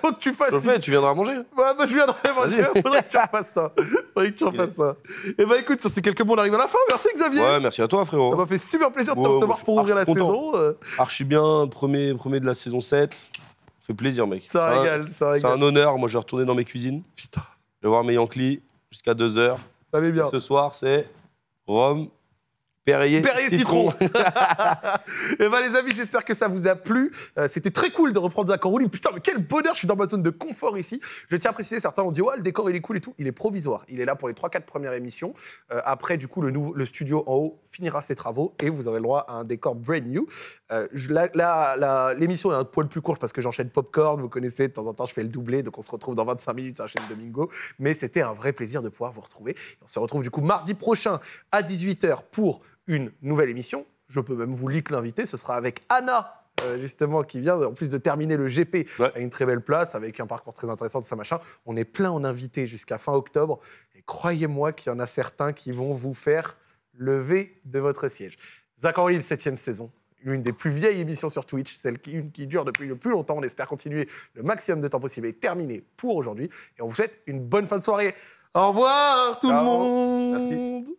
faut que tu fasses. Je le fais, tu viendras manger. bah, je viendrai, manger. faudrait que tu fasses ça. Faudrait que tu fasses ça. Et eh bah, ben, écoute, ça, c'est quelques mots, on arrive à la fin. Merci, Xavier. Ouais, merci à toi, frérot. Ça m'a fait super plaisir de te recevoir pour ouvrir la saison. Euh, bien, premier, premier de la saison 7. Ça fait plaisir, mec. Ça régale, ça régale, C'est un honneur. Moi, je vais retourner dans mes cuisines. Putain. Je vais voir mes Yankees jusqu'à 2h. Allez bien. ce soir, c'est Rome, Perrier, citron. et eh ben les amis, j'espère que ça vous a plu. Euh, c'était très cool de reprendre Zach en roulis. Putain, mais quel bonheur, je suis dans ma zone de confort ici. Je tiens à préciser, certains ont dit ouais, le décor il est cool et tout. Il est provisoire. Il est là pour les 3-4 premières émissions. Euh, après, du coup, le, studio en haut finira ses travaux et vous aurez le droit à un décor brand new. Euh, L'émission est un poil plus courte parce que j'enchaîne Popcorn. Vous connaissez, de temps en temps, je fais le doublé. Donc on se retrouve dans 25 minutes à chaîne Domingo. Mais c'était un vrai plaisir de pouvoir vous retrouver. On se retrouve du coup mardi prochain à 18h pour une nouvelle émission. Je peux même vous leak l'invité, ce sera avec Anna euh, justement, qui vient en plus de terminer le GP à une très belle place, avec un parcours très intéressant de sa machin. On est plein en invités jusqu'à fin octobre. Et croyez-moi qu'il y en a certains qui vont vous faire lever de votre siège. Zach en septième saison. L'une des plus vieilles émissions sur Twitch, celle qui, une qui dure depuis le plus longtemps. On espère continuer le maximum de temps possible et terminer pour aujourd'hui. Et on vous souhaite une bonne fin de soirée. Au revoir tout le monde Merci.